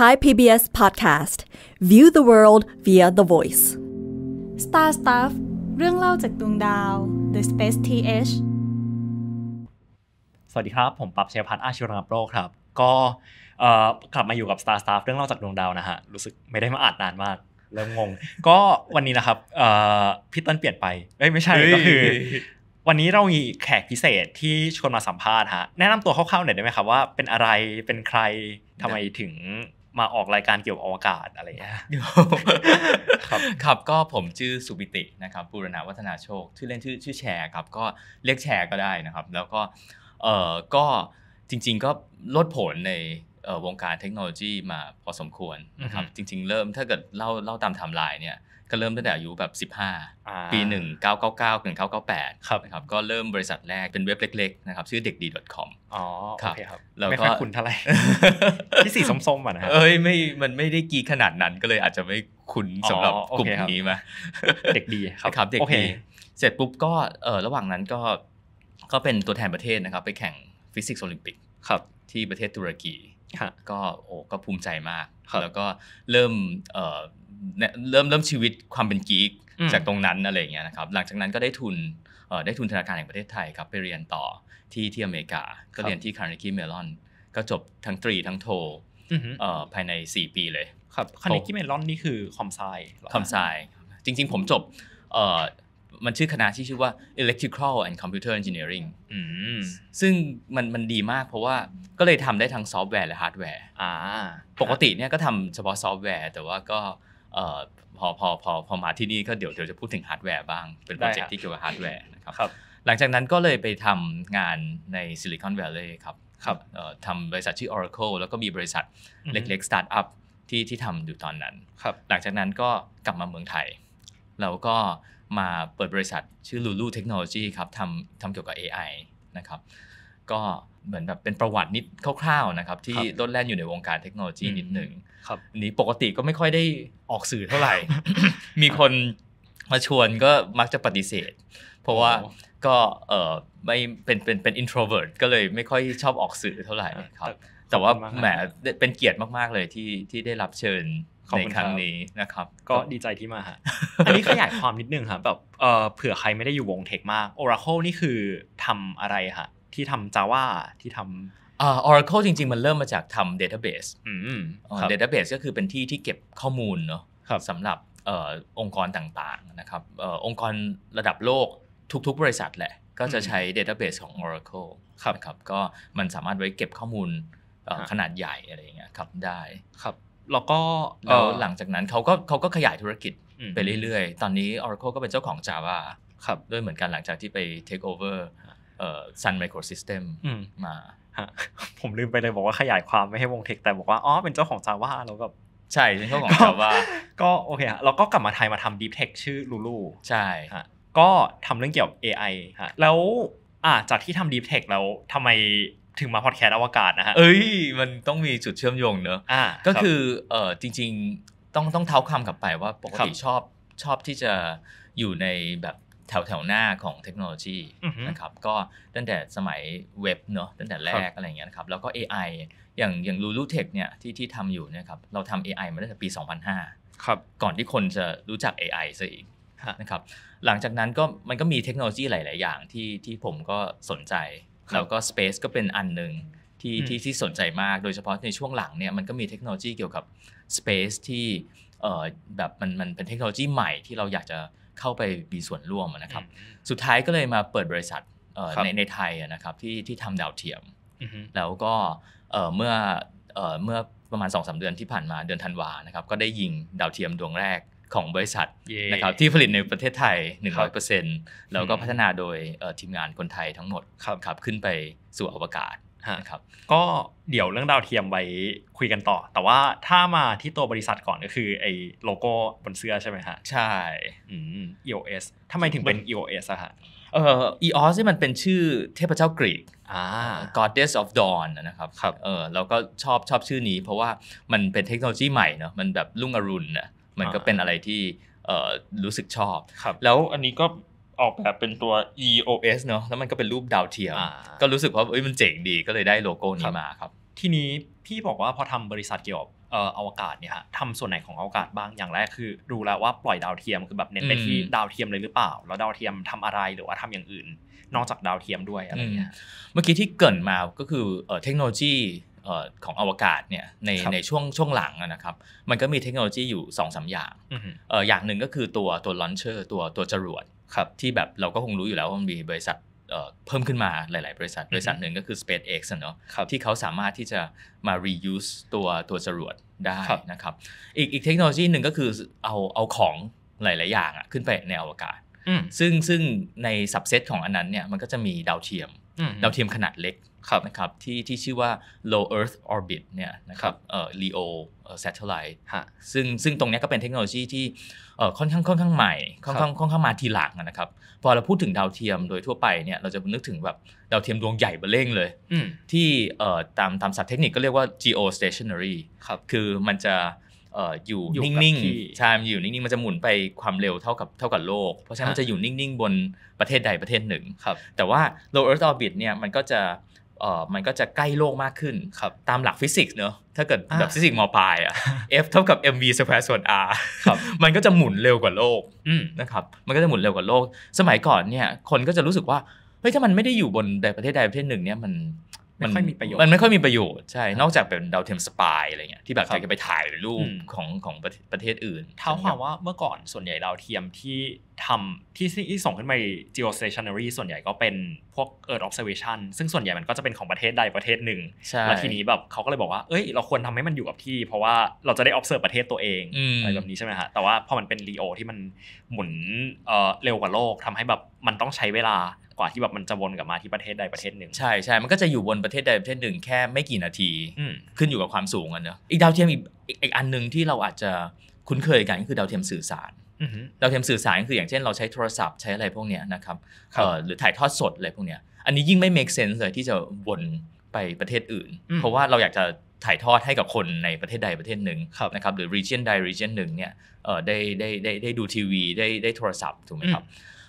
Thai PBS Podcast View the world via the voice Star Stuff เรื่องเล่าจากดวงดาว The Space TH สวัสดีครับ ผมปับเชยพัฒน์อาชิรับโปรครับ ก็กลับมาอยู่กับ Star Stuff เรื่องเล่าจากดวงดาวนะฮะ รู้สึกไม่ได้มาอ่ดนานมากเริ่มงง ก็วันนี้นะครับพี่ต้นเปลี่ยนไปไม่ใช่ก็คือ วันนี้เรามีแขกพิเศษที่ชวนมาสัมภาษณ์ฮะ แนะนำตัวคร่าวๆหน่อยได้ไหมครับว่า เป็นอะไร เป็นใครทำไมถึงมาออกรายการเกี่ยวกับอวกาศอะไรอย่างเงี้ยครับครับก็ผมชื่อสุบิตินะครับปูรณาวัฒนาโชคชื่อเล่นชื่อชื่อแชร์ครับก็เรียกแชร์ก็ได้นะครับ แล้วก็เออก็จริง ๆ ก็ลดผลในวงการเทคโนโลยีมาพอสมควรนะครับจริง ๆ เริ่มถ้าเกิดเล่าเล่าตามไทม์ไลน์เนี่ยก็เริ่มตั้งแต่อายุแบบ15ปี1999 1998ครับนะครับก็เริ่มบริษัทแรกเป็นเว็บเล็กๆนะครับชื่อเด็กดี .com อ๋อครับแล้วก็ไม่ค่อยคุ้นเท่าไหร่ที่สีส้มๆอ่ะนะเอ้ยไม่มันไม่ได้กีขนาดนั้นก็เลยอาจจะไม่คุ้นสำหรับกลุ่มนี้มาเด็กดีครับครับเด็กดีเสร็จปุ๊บก็เออระหว่างนั้นก็ก็เป็นตัวแทนประเทศนะครับ ไปแข่งฟิสิกส์โอลิมปิกครับ ที่ประเทศตุรกีก็โอ้ก็ภูมิใจมากแล้วก็เริ่มเริ่มเริ่มชีวิตความเป็นกีกจากตรงนั้นอะไรเงี้ยนะครับหลังจากนั้นก็ได้ทุนได้ทุนธนาคารแห่งประเทศไทยครับ ไปเรียนต่อที่ที่อเมริกา ก็เรียนที่คาร์เนกีเมลอนก็จบทั้งตรีทั้งโทภายใน 4 ปีเลยครับคาร์เนกีเมลอนนี่คือคอมไซคอมไซจริงๆผมจบมันชื่อคณะที่ชื่อว่า electrical and computer engineering ซึ่งมันมันดีมากเพราะว่าก็เลยทำได้ทั้งซอฟต์แวร์ และฮาร์ดแวร์ปกติเนี่ยก็ทำเฉพาะซอฟต์แวร์แต่ว่าก็พอพอพอพอมาที่นี่ก็เดี๋ยวเดี๋ยวจะพูดถึงฮาร์ดแวร์บ้าง เป็นโปรเจกต์ที่เกี่ยวกับฮาร์ดแวร์นะครับ หลังจากนั้นก็เลยไปทำงานในซิลิคอนแวลลย์ครับครับทำบริษัทชื่อ Oracle แล้วก็มีบริษัทเล็กๆสตาร์ทอัพที่ที่ทำอยู่ตอนนั้น หลังจากนั้นก็กลับมาเมืองไทยเราก็มาเปิดบริษัทชื่อ Lulu Technology ครับทำทำเกี่ยวกับ AI นะครับก็เหมือนแบบเป็นประวัตินิดคร่าว ๆนะครับ ที่ต้นแล่นอยู่ในวงการเทคโนโลยีนิดหนึ่งครับ นี้ปกติก็ไม่ค่อยได้ออกสื่อเท่าไหร่มีคนมาชวนก็มักจะปฏิเสธ เพราะว่าก็เออไม่เป็นเป็นเป็น introvert ก็เลยไม่ค่อยชอบออกสื่อเท่าไหร่ครับ แต่ว่าแหมเป็นเกียรติมากๆเลยที่ที่ได้รับเชิญในครั้งนี้นะครับ ก็ดีใจที่มาฮะอันนี้ขยายความนิดนึงครับแบบเผื่อใครไม่ได้อยู่วงเทคมาก Oracle นี่คือทำอะไรฮะที่ทำ Java ที่ทำออ Oracle จริงๆ มันเริ่มมาจากทำ database database ก็คือเป็นที่ที่เก็บข้อมูลเนาะสำหรับองค์กรต่างๆนะครับองค์กรระดับโลกทุกๆ บริษัทแหละก็จะใช้เดต้าเบสของ Oracle ครับครับก็มันสามารถไว้เก็บข้อมูลขนาดใหญ่อะไรอย่างเงี้ยครับได้ครับแล้วก็แล้วหลังจากนั้นเขาก็เขาก็ขยายธุรกิจไปเรื่อย ๆ ตอนนี้ Oracle ก็เป็นเจ้าของ Java ครับด้วยเหมือนกันหลังจากที่ไป take over ซันไมโครซิสเต็มมาผมลืมไปเลยบอกว่าขยายความไม่ให้วงเทคแต่บอกว่าอ๋อเป็นเจ้าของาว่าแล้วก็บใช่เป็นเจ้าของาว่าก็โอเคฮะเราก็กลับมาไทยมาทำดีเทคชื่อลูลูใช่ฮะก็ทำเรื่องเกี่ยวกับ AI ฮะแล้วอ่าจากที่ทำดีเทคแล้วทำไมถึงมาพอดแคสต์อวกาศนะฮะเอ้ยมันต้องมีจุดเชื่อมโยงเนอะอ่าก็คือเออจริง ๆต้องต้องเท้าคำกลับไปว่าปกติชอบชอบที่จะอยู่ในแบบแถวแถวหน้าของเทคโนโลยีนะครับก็ตั้งแต่สมัยเว็บเนาะตั้งแต่แรกอะไรเงี้ยนะครับแล้วก็ AI อย่างอย่างลูลูเทคเนี่ยที่ที่ทำอยู่เนี่ยครับเราทำ AI มาตั้งแต่ปี 2005ครับก่อนที่คนจะรู้จัก AI ซะอีกนะครับหลังจากนั้นก็มันก็มีเทคโนโลยีหลาย ๆ อย่างที่ที่ผมก็สนใจแล้วก็ Space ก็เป็นอันหนึ่งที่ที่ที่สนใจมาก โดยเฉพาะในช่วงหลังเนี่ยมันก็มีเทคโนโลยีเกี่ยวกับ Space ที่เออแบบมันมันเป็นเทคโนโลยีใหม่ที่เราอยากจะเข้าไปมีส่วนร่วมนะครับ สุดท้ายก็เลยมาเปิดบริษัทในในไทยนะครับที่ที่ทำดาวเทียม แล้วก็เมื่อเมื่อประมาณ2อสเดือนที่ผ่านมาเดือนธันวานะครับก็ได้ยิงดาวเทียมดวงแรกของบริษัทนะครับที่ผลิตในประเทศไทย 100%แล้วก็พัฒนาโดยทีมงานคนไทยทั้งหมดครับขึ้นไปสู่อวกาศะครับก็เดี๋ยวเรื่องดาวเทียมไว้คุยกันต่อ แต่ว่าถ้ามาที่ตัวบริษัทก่อนก็คือไอ้โลโก้บนเสื้อใช่ไหมฮะใช่อ EOS ทำไมถึงเป็น EOS อะฮะเอ่อ EOS นี่มันเป็นชื่อเทพเจ้ากรีกอ่า Goddess of Dawn นะครับครับเออเราก็ชอบชอบชื่อนี้ เพราะว่ามันเป็นเทคโนโลยีใหม่เนาะมันแบบรุ่งอรุณนะมันก็เป็นอะไรที่เอ่อรู้สึกชอบแล้วอันนี้ก็ออกแบบเป็นตัว EOS เนอะแล้วมันก็เป็นรูปดาวเทียม ก็รู้สึกว่าเอ้ย มันเจ๋งดี ก็เลยได้โลโก้นี้มาครับ ทีนี้พี่บอกว่าพอทำบริษัทเกี่ยวกับอวกาศเนี่ยฮะทำส่วนไหนของอวกาศบ้าง อย่างแรกคือรู้แล้วว่าปล่อยดาวเทียมคือแบบเน้นไปที่ดาวเทียมเลยหรือเปล่า แล้วดาวเทียมทำอะไรหรือว่าทำอย่างอื่นนอกจากดาวเทียมด้วยอะไรเงี้ย เมื่อกี้ที่เกิดมาก็คือเทคโนโลยีของอวกาศเนี่ยในในช่วงช่วงหลังนะครับมันก็มีเทคโนโลยีอยู่2อสอย่างอย่างหนึ่งก็คือตัวตัวลอนเชอร์ตัวตัวจรวดรที่แบบเราก็คงรู้อยู่แล้วว่ามันมีบริษัทเพิ่มขึ้นมาหลายๆ บริษัท บริษัทหนึ่งก็คือ SpaceX เนาะที่เขาสามารถที่จะมา reuse ตัวตัวจรวดได้นะครับอีกอีกเทคโนโลยีหนึ่งก็คือเอาเอาของหลายๆ อย่างอะขึ้นไปในอวกาศซึ่งซึ่งในสับเซตของอันนั้นเนี่ยมันก็จะมีดาวเทียมดาวเทียมขนาดเล็กนะครับที่ที่ชื่อว่า low earth orbit เนี่ยนะครับเอ่อ leo satellite ซึ่งซึ่งตรงนี้ก็เป็นเทคโนโลยีที่เอ่อค่อนข้างค่อนข้างใหม่ค่อนข้างค่อนข้างมาทีหลังนะครับพอเราพูดถึงดาวเทียมโดยทั่วไปเนี่ยเราจะนึกถึงแบบดาวเทียมดวงใหญ่เบล่งเลยที่เอ่อตามตามศัพท์เทคนิคก็เรียกว่า geostationary ครับคือมันจะอยู่นิ่งๆใช่มันอยู่นิ่งๆ มันจะหมุนไปความเร็วเท่ากับเท่ากับโลก เพราะฉะนั้นมันจะอยู่นิ่งๆ บนประเทศใดประเทศหนึ่งแต่ว่า low earth orbit เนี่ยมันก็จะออมันก็จะใกล้โลกมากขึ้นครับตามหลักฟิสิกส์เนอะถ้าเกิดแบบฟิสิกส์มปลายอะ F เท่ากับ mv สแควร์ส่วน r ครับมันก็จะหมุนเร็วกว่าโลกนะครับมันก็จะหมุนเร็วกว่าโลก สมัยก่อนเนี่ยคนก็จะรู้สึกว่าเฮ้ยถ้ามันไม่ได้อยู่บนใดประเทศใดประเทศหนึ่งเนี่ยมันมันไม่ค่อยมีประโยชน์มันไม่ค่อยมีประโยชน์ใช่ นอกจากเป็นดาวเทียมสปายอะไรเงี้ยที่แบบจะไปถ่ายรูปของของประเทศอื่น เท่าความว่าเมื่อก่อนส่วนใหญ่ดาวเทียมที่ทำที่ที่ส่งขึ้นไป geostationary ส่วนใหญ่ก็เป็นพวก earth observation ซึ่งส่วนใหญ่มันก็จะเป็นของประเทศใดประเทศหนึ่งแล้วทีนี้แบบเขาก็เลยบอกว่าเอ้ยเราควรทำให้มันอยู่กับที่ เพราะว่าเราจะได้ observe ประเทศตัวเองอะไรแบบนี้ใช่ไหมฮะแต่ว่าพอมันเป็น LEO ที่มันหมุนเร็วกว่าโลกทำให้แบบมันต้องใช้เวลากว่าที่แบบมันจะวนกลับมาที่ประเทศใดประเทศหนึ่งใช่ใช่มันก็จะอยู่บนประเทศใดประเทศหนึ่งแค่ไม่กี่นาทีขึ้นอยู่กับความสูงอันเนอะอีกดาวเทียมอีกอีกอันหนึ่งที่เราอาจจะคุ้นเคยกันก็คือดาวเทียมสื่อสารดาวเทียมสื่อสารก็คืออย่างเช่น เราใช้โทรศัพท์ใช้อะไรพวกเนี้ยนะครับหรือถ่ายทอดสดอะไรพวกเนี้ยอันนี้ยิ่งไม่ make sense เลยที่จะวนไปประเทศอื่น เพราะว่าเราอยากจะถ่ายทอดให้กับคนในประเทศใดประเทศหนึ่งนะครับหรือ region ใด region หนึ่งเนี่ยได้ได้ได้ได้ดูทีวี ได้ได้โทรศัพท์ถูกไหมครับ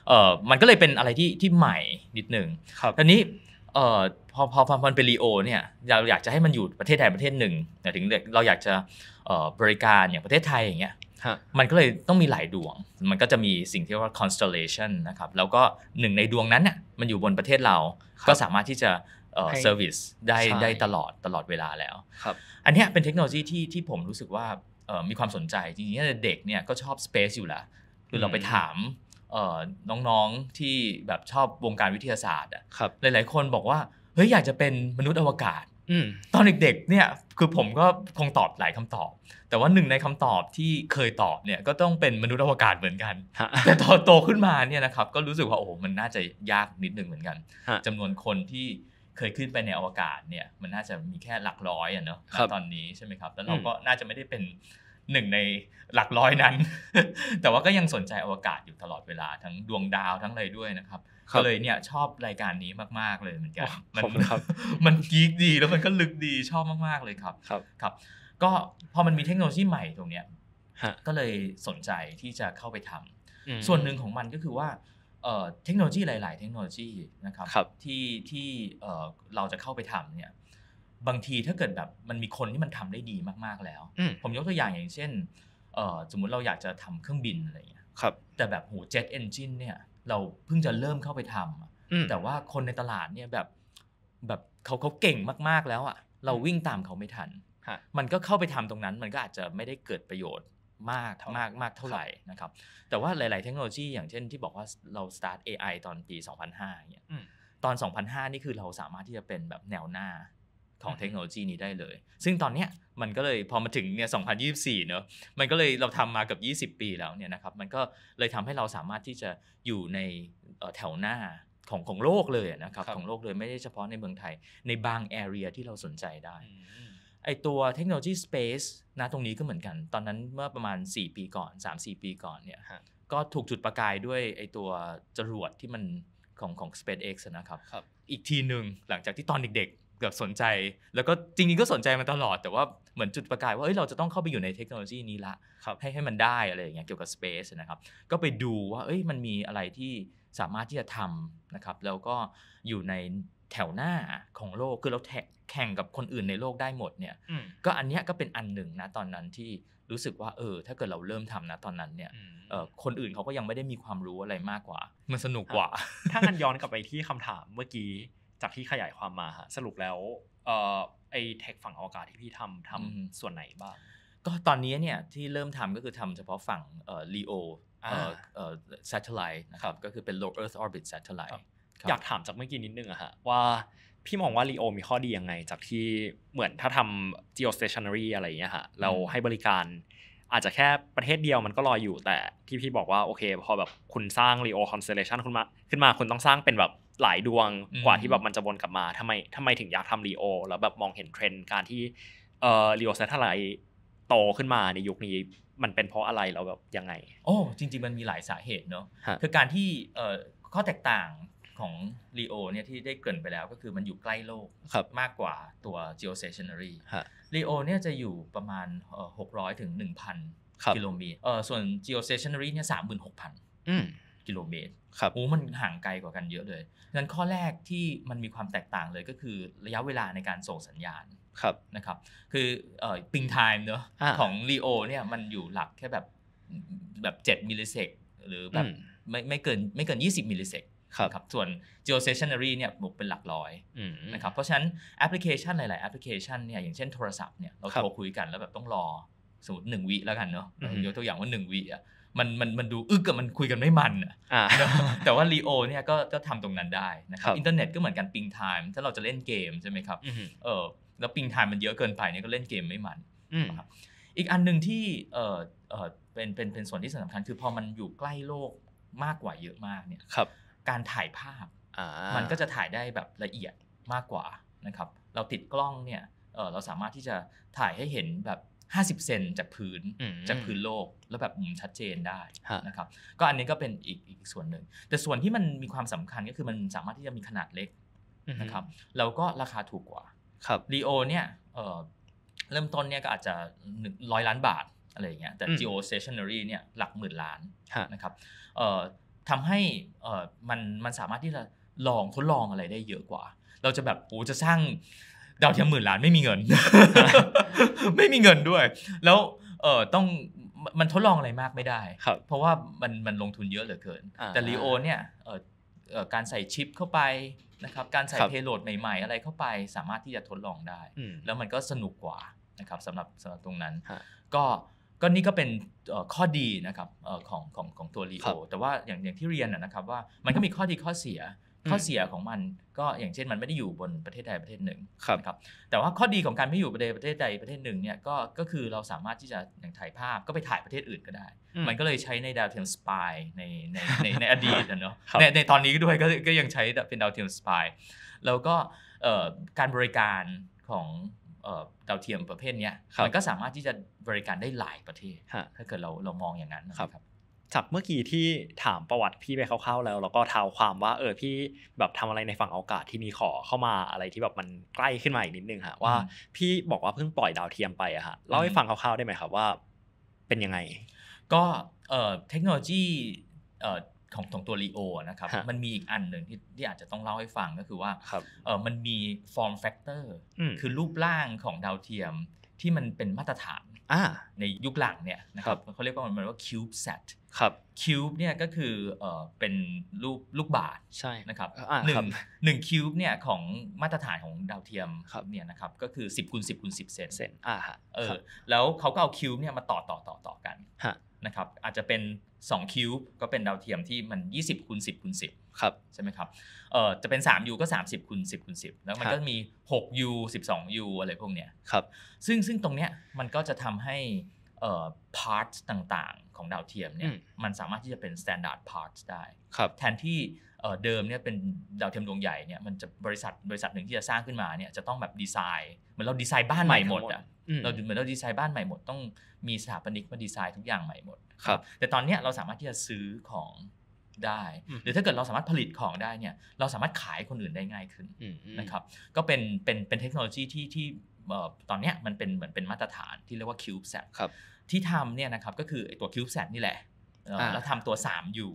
เออมันก็เลยเป็นอะไรที่ที่ใหม่นิดหนึ่งครับทีนี้เออพอพอฟังมันเป็นรีโอเนี่ยเราอยากจะให้มันอยู่ประเทศใดประเทศหนึ่งแต่ถึงเราอยากจะบริการอย่างประเทศไทยอย่างเงี้ยมันก็เลยต้องมีหลายดวง มันก็จะมีสิ่งที่ว่า constellation นะครับ แล้วก็หนึ่งในดวงนั้นน่ยมันอยู่บนประเทศเรา ก็สามารถที่จะเซอร์วิสได้ได้ตลอดตลอดเวลาแล้วอันนี้เป็นเทคโนโลยีที่ที่ผมรู้สึกว่ามีความสนใจจริงๆเด็กเนี่ยก็ชอบ space อยู่แล้วคือเราไปถามน้องๆที่แบบชอบวงการวิทยาศาสตร์อ่ะหลาย ๆคนบอกว่าเฮ้ยอยากจะเป็นมนุษย์อวกาศตอนเด็กๆเนี่ยคือผมก็คงตอบหลายคำตอบ แต่ว่าหนึ่งในคำตอบที่เคยตอบเนี่ยก็ต้องเป็นมนุษย์อวกาศเหมือนกัน แต่อโตขึ้นมาเนี่ยนะครับก็รู้สึกว่าโอ้มันน่าจะยากนิดนึงเหมือนกัน จำนวนคนที่เคยขึ้นไปในอวกาศเนี่ยมันน่าจะมีแค่หลักร้อยอ่ะเนาะตอนนี้ใช่ไหมครับ แล้วเราก็น่าจะไม่ได้เป็นหนึ่งในหลักร้อยนั้น แต่ว่าก็ยังสนใจอวกาศอยู่ตลอดเวลาทั้งดวงดาวทั้งอะไรด้วยนะครับ ก็เลยเนี่ยชอบรายการนี้มากๆเลยเหมือนกันมันมันกีกดีแล้วมันก็ลึกดีชอบมากๆเลยครับครับครับ ก็พอมันมีเทคโนโลยีใหม่ตรงเนี้ยก็เลยสนใจที่จะเข้าไปทำ ส่วนหนึ่งของมันก็คือว่าเทคโนโลยีหลาย ๆ เทคโนโลยีนะครับที่ที่เราจะเข้าไปทำเนี่ยบางทีถ้าเกิดแบบมันมีคนที่มันทำได้ดีมากๆแล้วผมยกตัวอย่างอย่างเช่นสมมุติเราอยากจะทำเครื่องบินอะไรอย่างเงี้ยครับ แต่แบบหูเจ็ตเอนจินเนี่ยเราเพิ่งจะเริ่มเข้าไปทำแต่ว่าคนในตลาดเนี่ยแบบแบบเขาเขาเก่งมากๆแล้วอ่ะเราวิ่งตามเขาไม่ทันมันก็เข้าไปทำตรงนั้นมันก็อาจจะไม่ได้เกิดประโยชน์มากมากมากเท่าไหร่นะครับแต่ว่าหลายๆเทคโนโลยีอย่างเช่นที่บอกว่าเรา start AI ตอนปี 2005เนี่ยตอน 2005 นี่คือเราสามารถที่จะเป็นแบบแนวหน้าของเทคโนโลยีนี้ได้เลย ซึ่งตอนเนี้ยมันก็เลยพอมาถึงเนี่ย2024เนอะมันก็เลยเราทำมากับ 20 ปีแล้วเนี่ยนะครับ มันก็เลยทำให้เราสามารถที่จะอยู่ในแถวหน้าของของโลกเลยนะครับรบของโลกเลยไม่ได้เฉพาะในเมืองไทยในบางแอเรียที่เราสนใจได้ไอตัวเทคโนโลยีสเปซนะตรงนี้ก็เหมือนกัน ตอนนั้นเมื่อประมาณ 4 ปีก่อน3-4ปีก่อนเนี่ยก็ถูกจุดประกายด้วยไอตัวจรวดที่มันของของ SpaceX นะครับรบอีกทีหนึ่งหลังจากที่ตอนเด็กๆเกือบสนใจแล้วก็จริงๆก็สนใจมาตลอดแต่ว่าเหมือนจุดประกาย ว่าเอ้ยเราจะต้องเข้าไปอยู่ในเทคโนโลยีนี้ละให้ให้มันได้อะไรอย่างเงี้ยเกี่ยวกับ Space นะครับก็ไปดูว่าเอ้ยมันมีอะไรที่สามารถที่จะทำนะครับ แล้วก็อยู่ในแถวหน้าของโลกคือเราแข่งกับคนอื่นในโลกได้หมดเนี่ยก็อันเนี้ยก็เป็นอันหนึ่งนะตอนนั้นที่รู้สึกว่า เออถ้าเกิดเราเริ่มทำนะตอนนั้นเนี่ยคนอื่นเขาก็ยังไม่ได้มีความรู้อะไรมากกว่า มันสนุกกว่า ถ้างั้นย้อนกลับไปที่คำถามเมื่อกี้จากที่ขยายความมาฮะสรุปแล้วเออไอเทคฝั่งอวกาศที่พี่ทำทำส่วนไหนบ้างก็ตอนนี้เนี่ยที่เริ่มทำก็คือทำเฉพาะฝั่งเอ่อลีโอเอ่อเอ่อ satellite นะครับก็คือเป็น low earth orbit satellite อยากถามจากเมื่อกี้นิดนึงอะฮะว่าพี่มองว่าลีโอมีข้อดียังไง จากที่เหมือนถ้าทำ geostationary อะไรเงี้ยฮะเราให้บริการอาจจะแค่ประเทศเดียวมันก็ลอยอยู่แต่ที่พี่บอกว่าโอเคพอแบบคุณสร้าง Leo Constellation คุมา ขึ้นมาคุณต้องสร้างเป็นแบบหลายดวงกว่าที่แบบมันจะวนกลับมาทำไมทำไมถึงอยากทำรีโอแล้วแบบมองเห็นเทรนด์การที่เอ่อรีโอเซทอลไรโตขึ้นมาในยุคนี้มันเป็นเพราะอะไรเราแบบยังไง โอ้จริง ๆมันมีหลายสาเหตุเนาะคือการที่เอ่อข้อแตกต่างของรีโอเนี่ยที่ได้เกริ่นไปแล้วก็คือมันอยู่ใกล้โลกมากกว่าตัว geostationary รีโอเนี่ยจะอยู่ประมาณ600ถึง1,000กิโลเมตรเออส่วน geostationary เนี่ย36,000กิโลเมตรครับโอ้มันห่างไกลกว่ากันเยอะเลยงนั้นข้อแรกที่มันมีความแตกต่างเลยก็คือระยะเวลาในการส่งสัญญาณครับนะครับคือปิงไทม์เนอะของลีโอเนี่ยมันอยู่หลักแค่แบบแบบ7มิลลิเซกหรือแบบไม่ไม่เกินไม่เกิน20มิลลิเซกครับส่วน geostationary เนี่ยบวกเป็นหลักร้อยนะครับเพราะฉะนั้นแอปพลิเคชันหลาย ๆ แอปพลิเคชันเนี่ยอย่างเช่นโทรศัพท์เนี่ยเราโทรคุยกันแล้วแบบต้องรอสมมติหนึ่งวิแล้วกันเนาะยกตัวอย่างว่าหนึ่งวิอ่ะมันมันมันดูอึกับมันคุยกันไม่มันอ่ะแต่ว่าลีโอเนี่ยก็ก็ทำตรงนั้นได้นะครับ อินเทอร์เน็ตก็เหมือนกันปิงไทม์ถ้าเราจะเล่นเกมใช่ไหมครับเออแล้วปิงไทม์มันเยอะเกินไปเนี่ยก็เล่นเกมไม่มันอีกอันหนึ่งที่เออเออเป็นเป็นเป็นส่วนที่สำคัญ คือพอมันอยู่ใกล้โลกมากกว่าเยอะมากเนี่ยครับการถ่ายภาพมันก็จะถ่ายได้แบบละเอียดมากกว่านะครับ เราติดกล้องเนี่ยเเราสามารถที่จะถ่ายให้เห็นแบบ50เซนจากพื้นจากพื้นโลกแล้วแบบชัดเจนได้นะครับก็อันนี้ก็เป็นอีกอีกส่วนหนึ่งแต่ส่วนที่มันมีความสำคัญก็คือมันสามารถที่จะมีขนาดเล็กนะครับแล้วก็ราคาถูกกว่า ครับลีโอเนี่ยเริ่มต้นเนี่ยก็อาจจะหนึ่งร้อยล้านบาทอะไรอย่างเงี้ยแต่ geo stationary เนี่ยหลักหมื่นล้านนะครับทำให้มันมันสามารถที่จะลองทดลองอะไรได้เยอะกว่า เราจะแบบโอ้จะสร้างดาวเทียมหมื่นล้านไม่มีเงิน ไม่มีเงินด้วย แล้วเออต้องมันทดลองอะไรมากไม่ได้เพราะว่ามันมันลงทุนเยอะเหลือเกินแต่ลีโอเนี่ยการใส่ชิปเข้าไปนะครับการใส่เพลโหลดใหม่ๆอะไรเข้าไปสามารถที่จะทดลองได้แล้วมันก็สนุกกว่านะครับสำหรับสำหรับตรงนั้นก็ก็นี่ก็เป็นข้อดีนะครับของของของตัวลีโอแต่ว่าอย่างอย่างที่เรียนนะครับว่ามันก็มีข้อดีข้อเสียข้อเสียของมันก็อย่างเช่นมันไม่ได้อยู่บนประเทศใดประเทศหนึ่งครับ แต่ว่าข้อดีของการไม่อยู่ประเทศประเทศใดประเทศหนึ่งเนี่ยก็ก็คือเราสามารถที่จะอย่างถ่ายภาพก็ไปถ่ายประเทศอื่นก็ได้ มันก็เลยใช้ในดาวเทียมสปายในในในในอดีตนะเนาะในในตอนนี้ด้วยก็ก็ยังใช้เป็นดาวเทียมสปายแล้วก็การบริการของดาวเทียมประเภทนี้มันก็สามารถที่จะบริการได้หลายประเทศถ้าเกิดเราเรามองอย่างนั้นนะครับจากเมื่อกี้ที่ถามประวัติพี่ไปคร่าวๆแล้วแล้วก็เท้าความว่าเออพี่แบบทำอะไรในฝั่งอากาศที่มีขอเข้ามาอะไรที่แบบมันใกล้ขึ้นมาอีกนิดนึงฮะว่า พี่บอกว่าเพิ่งปล่อยดาวเทียมไปอะฮะเล่าให้ฟังคร่าวๆได้ไหมครับว่า เป็นยังไง ก็เออเทคโนโลยีเออของของตัวลีโอนะครับมันมีอีกอันหนึ่งที่ที่อาจจะต้องเล่าให้ฟังก็คือว่าเออมันมีฟอร์มแฟกเตอร์คือรูปร่างของดาวเทียมที่มันเป็นมาตรฐานในยุคหลังเนี่ยนะครับเขาเรียกว่ามันว่า cube set ครับ cube เนี่ยก็คือเป็นรูปลูกบาศใช่นะครับหนึ่งหนึ่ง cube เนี่ยของมาตรฐานของดาวเทียมเนี่ยนะครับก็คือ10บคูณสิบคูณสิบเซนเซนอ่าฮะเออแล้วเขาก็เอา cube เนี่ยมาต่อต่อต่อต่อกันนะครับอาจจะเป็น2คิวก็เป็นดาวเทียมที่มัน 20คูณ10คูณ10ครับใช่ไหมครับเอ่อจะเป็น3 U ก็ 30คูณ10คูณ10 แล้วมันก็มี 6U 12 U อะไรพวกเนี้ยครับซึ่งซึ่งตรงเนี้ยมันก็จะทำให้เอ่อพาร์ s ต่างๆของดาวเทียมเนี่ยมันสามารถที่จะเป็นสแตนดาร์ดพาร์ตได้แทนที่เดิมเนี่ยเป็นดาวเทียมดวงใหญ่เนี่ยมันจะบริษัทบริษัทหนึ่งที่จะสร้างขึ้นมาเนี่ยจะต้องแบบดีไซน์เหมือนเราดีไซน์บ้านใหม่หมด อ่ะเราเหมือนเราดีไซน์บ้านใหม่หมดต้อง มีสถาปนิกมาดีไซน์ทุกอย่างใหม่หมดครับแต่ตอนเนี้ยเราสามารถที่จะซื้อของได้หรือถ้าเกิดเราสามารถผลิตของได้เนี่ยเราสามารถขายคนอื่นได้ง่ายขึ้นนะครับก็เป็นเป็นเป็นเทคโนโลยีที่ที่ตอนเนี้ยมันเป็นเหมือนเป็นมาตรฐานที่เรียกว่า CubeSat ที่ทำเนี่ยนะครับก็คือตัว CubeSat นี่แหละแล้วทำตัว3อยู่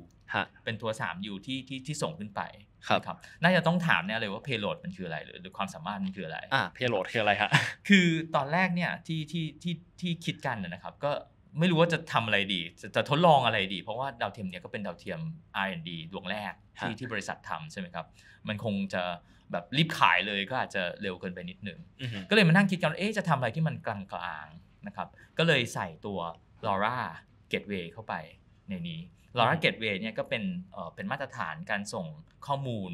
เป็นตัว3อยู่ที่ที่ที่ส่งขึ้นไปครับ น่าจะต้องถามเนี่ยเลยว่า payload มันคืออะไรหรือความสามารถมันคืออะไรอ่า payload คืออะไรครับคือตอนแรกเนี่ยที่ที่ที่ที่คิดกันนะครับ ก็ไม่รู้ว่าจะทำอะไรดีจะจะทดลองอะไรดี เพราะว่าดาวเทียมเนี่ยก็เป็นดาวเทียม R&D ดวงแรกที่ที่บริษัททำใช่ไหมครับ มันคงจะแบบรีบขายเลยก็อาจจะเร็วเกินไปนิดนึงก็เลยมานั่งคิดกันเอ๊ะจะทำอะไรที่มันกลางๆนะครับก็เลยใส่ตัว l ร่าเกตเวย์เข้าไปในนี้ LoRa Gateway เนี่ยก็เป็นเป็นมาตรฐานการส่งข้อมูล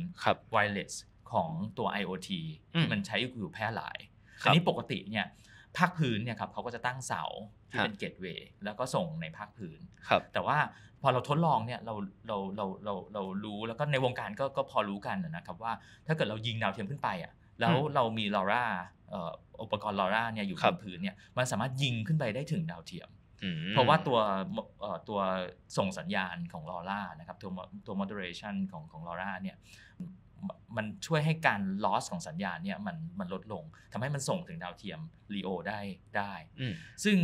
wireless ของตัว IoT ที่มันใช้อยู่แพร่หลายอันนี้ปกติเนี่ยภาคพื้นเนี่ยครับเขาก็จะตั้งเสาที่เป็นเกตเวย์แล้วก็ส่งในภาคพื้นแต่ว่าพอเราทดลองเนี่ยเราเราเราเราเรารู้แล้วก็ในวงการก็ก็พอรู้กันนะครับว่าถ้าเกิดเรายิงดาวเทียมขึ้นไปอ่ะแล้วเรามีลอร่าอุปกรณ์ลอร่าเนี่ยอยู่บนพื้นเนี่ยมันสามารถยิงขึ้นไปได้ถึงดาวเทียมเพราะว่าตัวตัวส่งสัญญาณของลอร่านะครับตัวตัว moderation ของของลอร่าเนี่ยมันช่วยให้การ loss ของสัญญาณเนี่ยมันมันลดลงทำให้มันส่งถึงดาวเทียมีโอได้ได้ ซึ่ง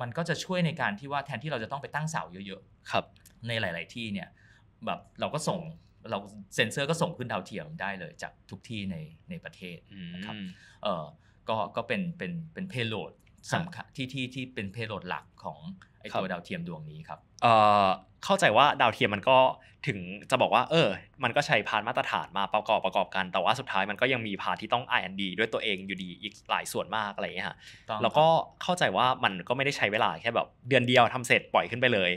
มันก็จะช่วยในการที่ว่าแทนที่เราจะต้องไปตั้งเสาเยอะๆครับ ในหลาย ๆที่เนี่ยแบบเราก็ส่งเราเซ็นเซอร์ก็ส่งขึ้นดาวเทียมได้เลยจากทุกที่ในในประเทศนะครับก็ก็เป็นเป็นเป็นเพโลดสำคัญที่ที่ที่เป็นเพโลดหลักของไอตัวดาวเทียมดวงนี้ครับเอ่อเข้าใจว่าดาวเทียมมันก็ถึงจะบอกว่าเออ มันก็ใช้พาร์ทมาตรฐานมาประกอบประกอบกันแต่ว่าสุดท้ายมันก็ยังมีพาร์ทที่ต้องอ d ด้วยตัวเองอยู่ดีอีกหลายส่วนมากอะไรอย่เงี้ยฮะแล้วก็เข้าใจว่ามันก็ไม่ได้ใช้เวลาแค่แบบเดือนเดียวทำเสร็จปล่อยขึ้นไปเลย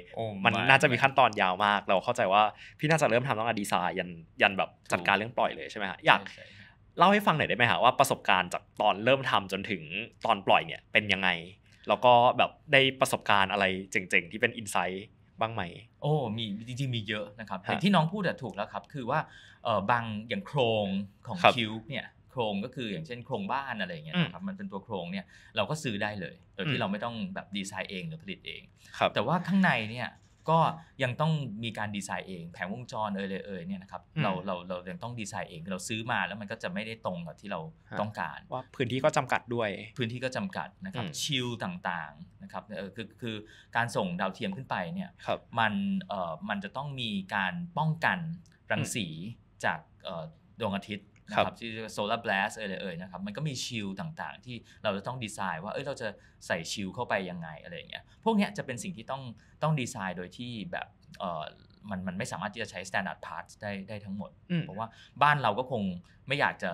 มันน่าจะมีขั้นตอนยาวมาก เราเข้าใจว่าพี่น่าจะเริ่มทำตั้งแต่ดีไซน์ยันยันแบบจัดการเรื่องปล่อยเลยใช่ไหมฮะอยากเล่าให้ฟังหน่อยได้ไหมคะว่าประสบการณ์จากตอนเริ่มทำจนถึงตอนปล่อยเนี่ยเป็นยังไงแล้วก็แบบได้ประสบการณ์อะไรเจ๋งๆ ที่เป็นอินไซต์บ้างไหมโอ้ มีจริง ๆมีเยอะนะครับอย่างที่น้องพูดถูกแล้วครับคือว่าบางอย่างโครงของคิวเนี่ยโครงก็คืออย่างเช่นโครงบ้านอะไรอย่างเงี้ยนะครับมันเป็นตัวโครงเนี่ยเราก็ซื้อได้เลย โดยที่เราไม่ต้องแบบดีไซน์เองหรือผลิตเองแต่ว่าข้างในเนี่ยก็ยังต้องมีการดีไซน์เอง แผงวงจรเอ่ยเลยเอ่ยเนี่ยนะครับเราเราเรายังต้องดีไซน์เองเราซื้อมาแล้วมันก็จะไม่ได้ตรงกับที่เราต้องการว่าพื้นที่ก็จำกัดด้วยพื้นที่ก็จำกัดนะครับชิลต่างๆนะครับคือคือการส่งดาวเทียมขึ้นไปเนี่ยมันเอ่อมันจะต้องมีการป้องกันรังสีจากดวงอาทิตย์ครับที่โซลาร์บลัสเอ่ยเอ่ยนะครับมันก็มีชิลต่างๆ ที่เราจะต้องดีไซน์ ว่าเอ้ยเราจะใส่ชิลเข้าไปยังไงอะไรอย่างเงี้ยพวกเนี้ยจะเป็นสิ่งที่ต้องต้องดีไซน์ โดยที่แบบเออมันมันไม่สามารถที่จะใช้สแตนดาร์ดพาร์ทได้ได้ทั้งหมด เพราะว่าบ้านเราก็คงไม่อยากจะ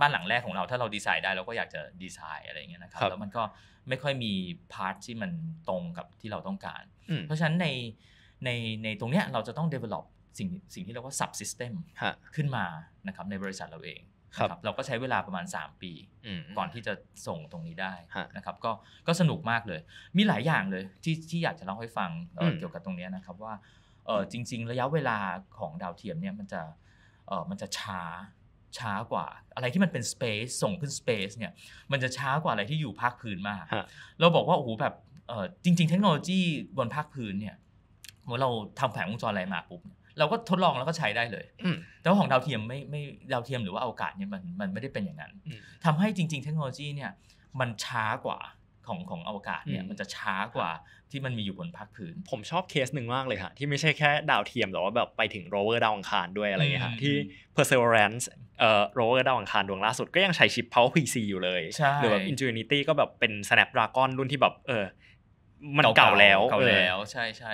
บ้านหลังแรกของเราถ้าเราดีไซน์ได้เราก็อยากจะดีไซน์อะไรอย่างเงี้ยนะครับแล้วมันก็ไม่ค่อยมีพาร์ทที่มันตรงกับที่เราต้องการ เพราะฉะนั้นในในในตรงเนี้ยเราจะต้อง develop สิ่งสิ่งที่เรากว่า sub system ขึ้นมานะครับในบริษัทเราเองครับ เราก็ใช้เวลาประมาณ 3 ปีก่อนที่จะส่งตรงนี้ได้นะครับก็ก็สนุกมากเลย มีหลายอย่างเลยที่ที่อยากจะเล่าให้ฟังเกี่ยวกับตรงนี้นะครับว่าจริง ๆ ระยะเวลาของดาวเทียมเนี่ยมันจะเออมันจะช้าช้ากว่าอะไรที่มันเป็น Space ส่งขึ้น Space เนี่ยมันจะช้ากว่าอะไรที่อยู่ภาคพื้นมากเราบอกว่าโอ้โหแบบจริงๆเทคโนโลยีบนภาคพื้นเนี่ยเมื่อเราทำแผงวงจรอะไรมาปุ๊บเนี่ยเราก็ทดลองแล้วก็ใช้ได้เลยแต่ว่าของดาวเทียมไม่ไม่ ดาวเทียมหรือว่าอวกาศเนี่ยมัน มันไม่ได้เป็นอย่างนั้นทำให้จริงๆ เทคโนโลยีเนี่ย มันช้ากว่าของของอวกาศ เนี่ย มันจะช้ากว่าที่มันมีอยู่บนภาคพื้นผมชอบเคสหนึ่งมากเลยค่ะ ที่ไม่ใช่แค่ดาวเทียมแต่ว่าแบบไปถึงโรเวอร์ดาวอังคารด้วยอะไรเงี้ยค่ะที่ Perseverance เอ่อโรเวอร์ดาวอังคารดวงล่าสุด ก็ยังใช้ชิป Power PC อยู่เลยหรือแบบ Ingenuity ก็แบบเป็น Snapdragon รุ่นที่แบบ เออมันเก่าแล้ว เก่าแล้ว ใช่ใช่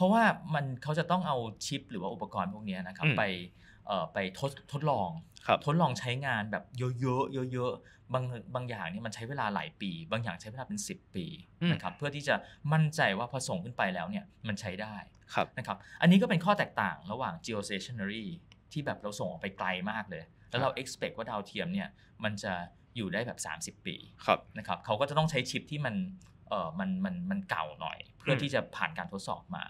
เพราะว่ามันเขาจะต้องเอาชิปหรือว่าอุปกรณ์พวกนี้นะครับไปไปทดทดลองทดลองใช้งานแบบเยอะๆเยอะๆบางบางอย่างเนี่ยมันใช้เวลาหลายปี บางอย่างใช้เวลาเป็น 10 ปีนะครับเพื่อที่จะมั่นใจว่าพอส่งขึ้นไปแล้วเนี่ยมันใช้ได้นะครับอันนี้ก็เป็นข้อแตกต่าง ระหว่าง geostationary ที่แบบเราส่งออกไปไกลมากเลย แล้วเรา expect ว่าดาวเทียมเนี่ยมันจะอยู่ได้แบบ 30 ปีนะครับเขาก็จะต้องใช้ชิปที่มันเออมัน มัน มันเก่าหน่อย เพื่อที่จะผ่านการทดสอบมา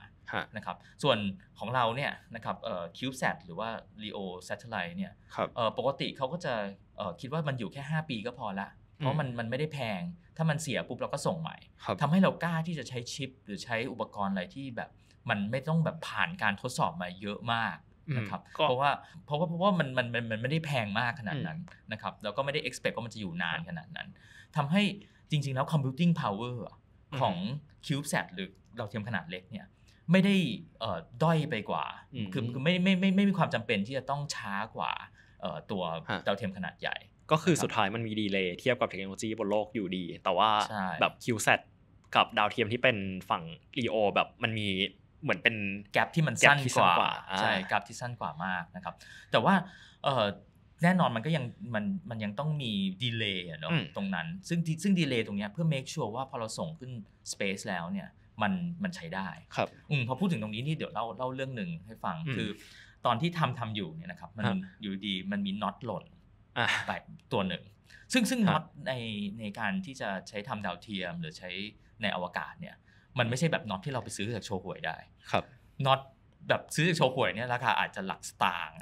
นะครับ ส่วนของเราเนี่ยนะครับเอ่อคิวแซหรือว่า Leo Satellite เนี่ยเอ่อปกติเขาก็จะเอ่อคิดว่ามันอยู่แค่ 5 ปีก็พอละ เพราะมัน มันไม่ได้แพง ถ้ามันเสียปุ๊บเราก็ส่งใหม่ทำให้เรากล้าที่จะใช้ชิป หรือใช้อุปกรณ์อะไรที่แบบมันไม่ต้องแบบผ่านการทดสอบมาเยอะมากนะครับ เพราะว่า เพราะว่า เพราะว่ามัน มัน มันไม่ได้แพงมากขนาดนั้นนะครับแล้วก็ไม่ได้ expect ว่ามันจะอยู่นานขนาดนั้น ทำให้จริงๆแล้ว computing power ของ CubeSat หรือเราเทียมขนาดเล็กเนี่ยไม่ได้ด้อยไปกว่าคือคือไม่ไม่ไม่ไม่มีความจำเป็นที่จะต้องช้ากว่าตัวดาวเทียมขนาดใหญ่ ก็คือสุดท้ายมันมีดีเลย์เทียบกับเทคโนโลยีบนโลกอยู่ดี แต่ว่าแบบ QSat กับดาวเทียมที่เป็นฝั่ง LEO แบบมันมีเหมือนเป็นแกลบที่มันสั้นกว่าใช่แกลบที่สั้นกว่ามากนะครับแต่ว่าแน่นอนมันก็ยังมันมันยังต้องมีดีเลย์เนาะตรงนั้น ซึ่งซึ่งดีเลย์ตรงเนี้ยเพื่อ make sure ว่าพอเราส่งขึ้น Space แล้วเนี่ยมันมันใช้ได้ครับอืมพอพูดถึงตรงนี้นี่เดี๋ยวเล่าเล่าเรื่องหนึ่งให้ฟังคือตอนที่ทำทำอยู่เนี่ยนะครับมันอยู่ดีมันมีน็อตหล่นไปตัวหนึ่ง ซึ่งซึ่งน็อตในในการที่จะใช้ทำดาวเทียมหรือใช้ในอวกาศเนี่ยมันไม่ใช่แบบน็อตที่เราไปซื้อจากโชห่วยได้ครับน็อตแบบซื้อจากโชหวยเนี่ยราคาอาจจะหลักสตางค์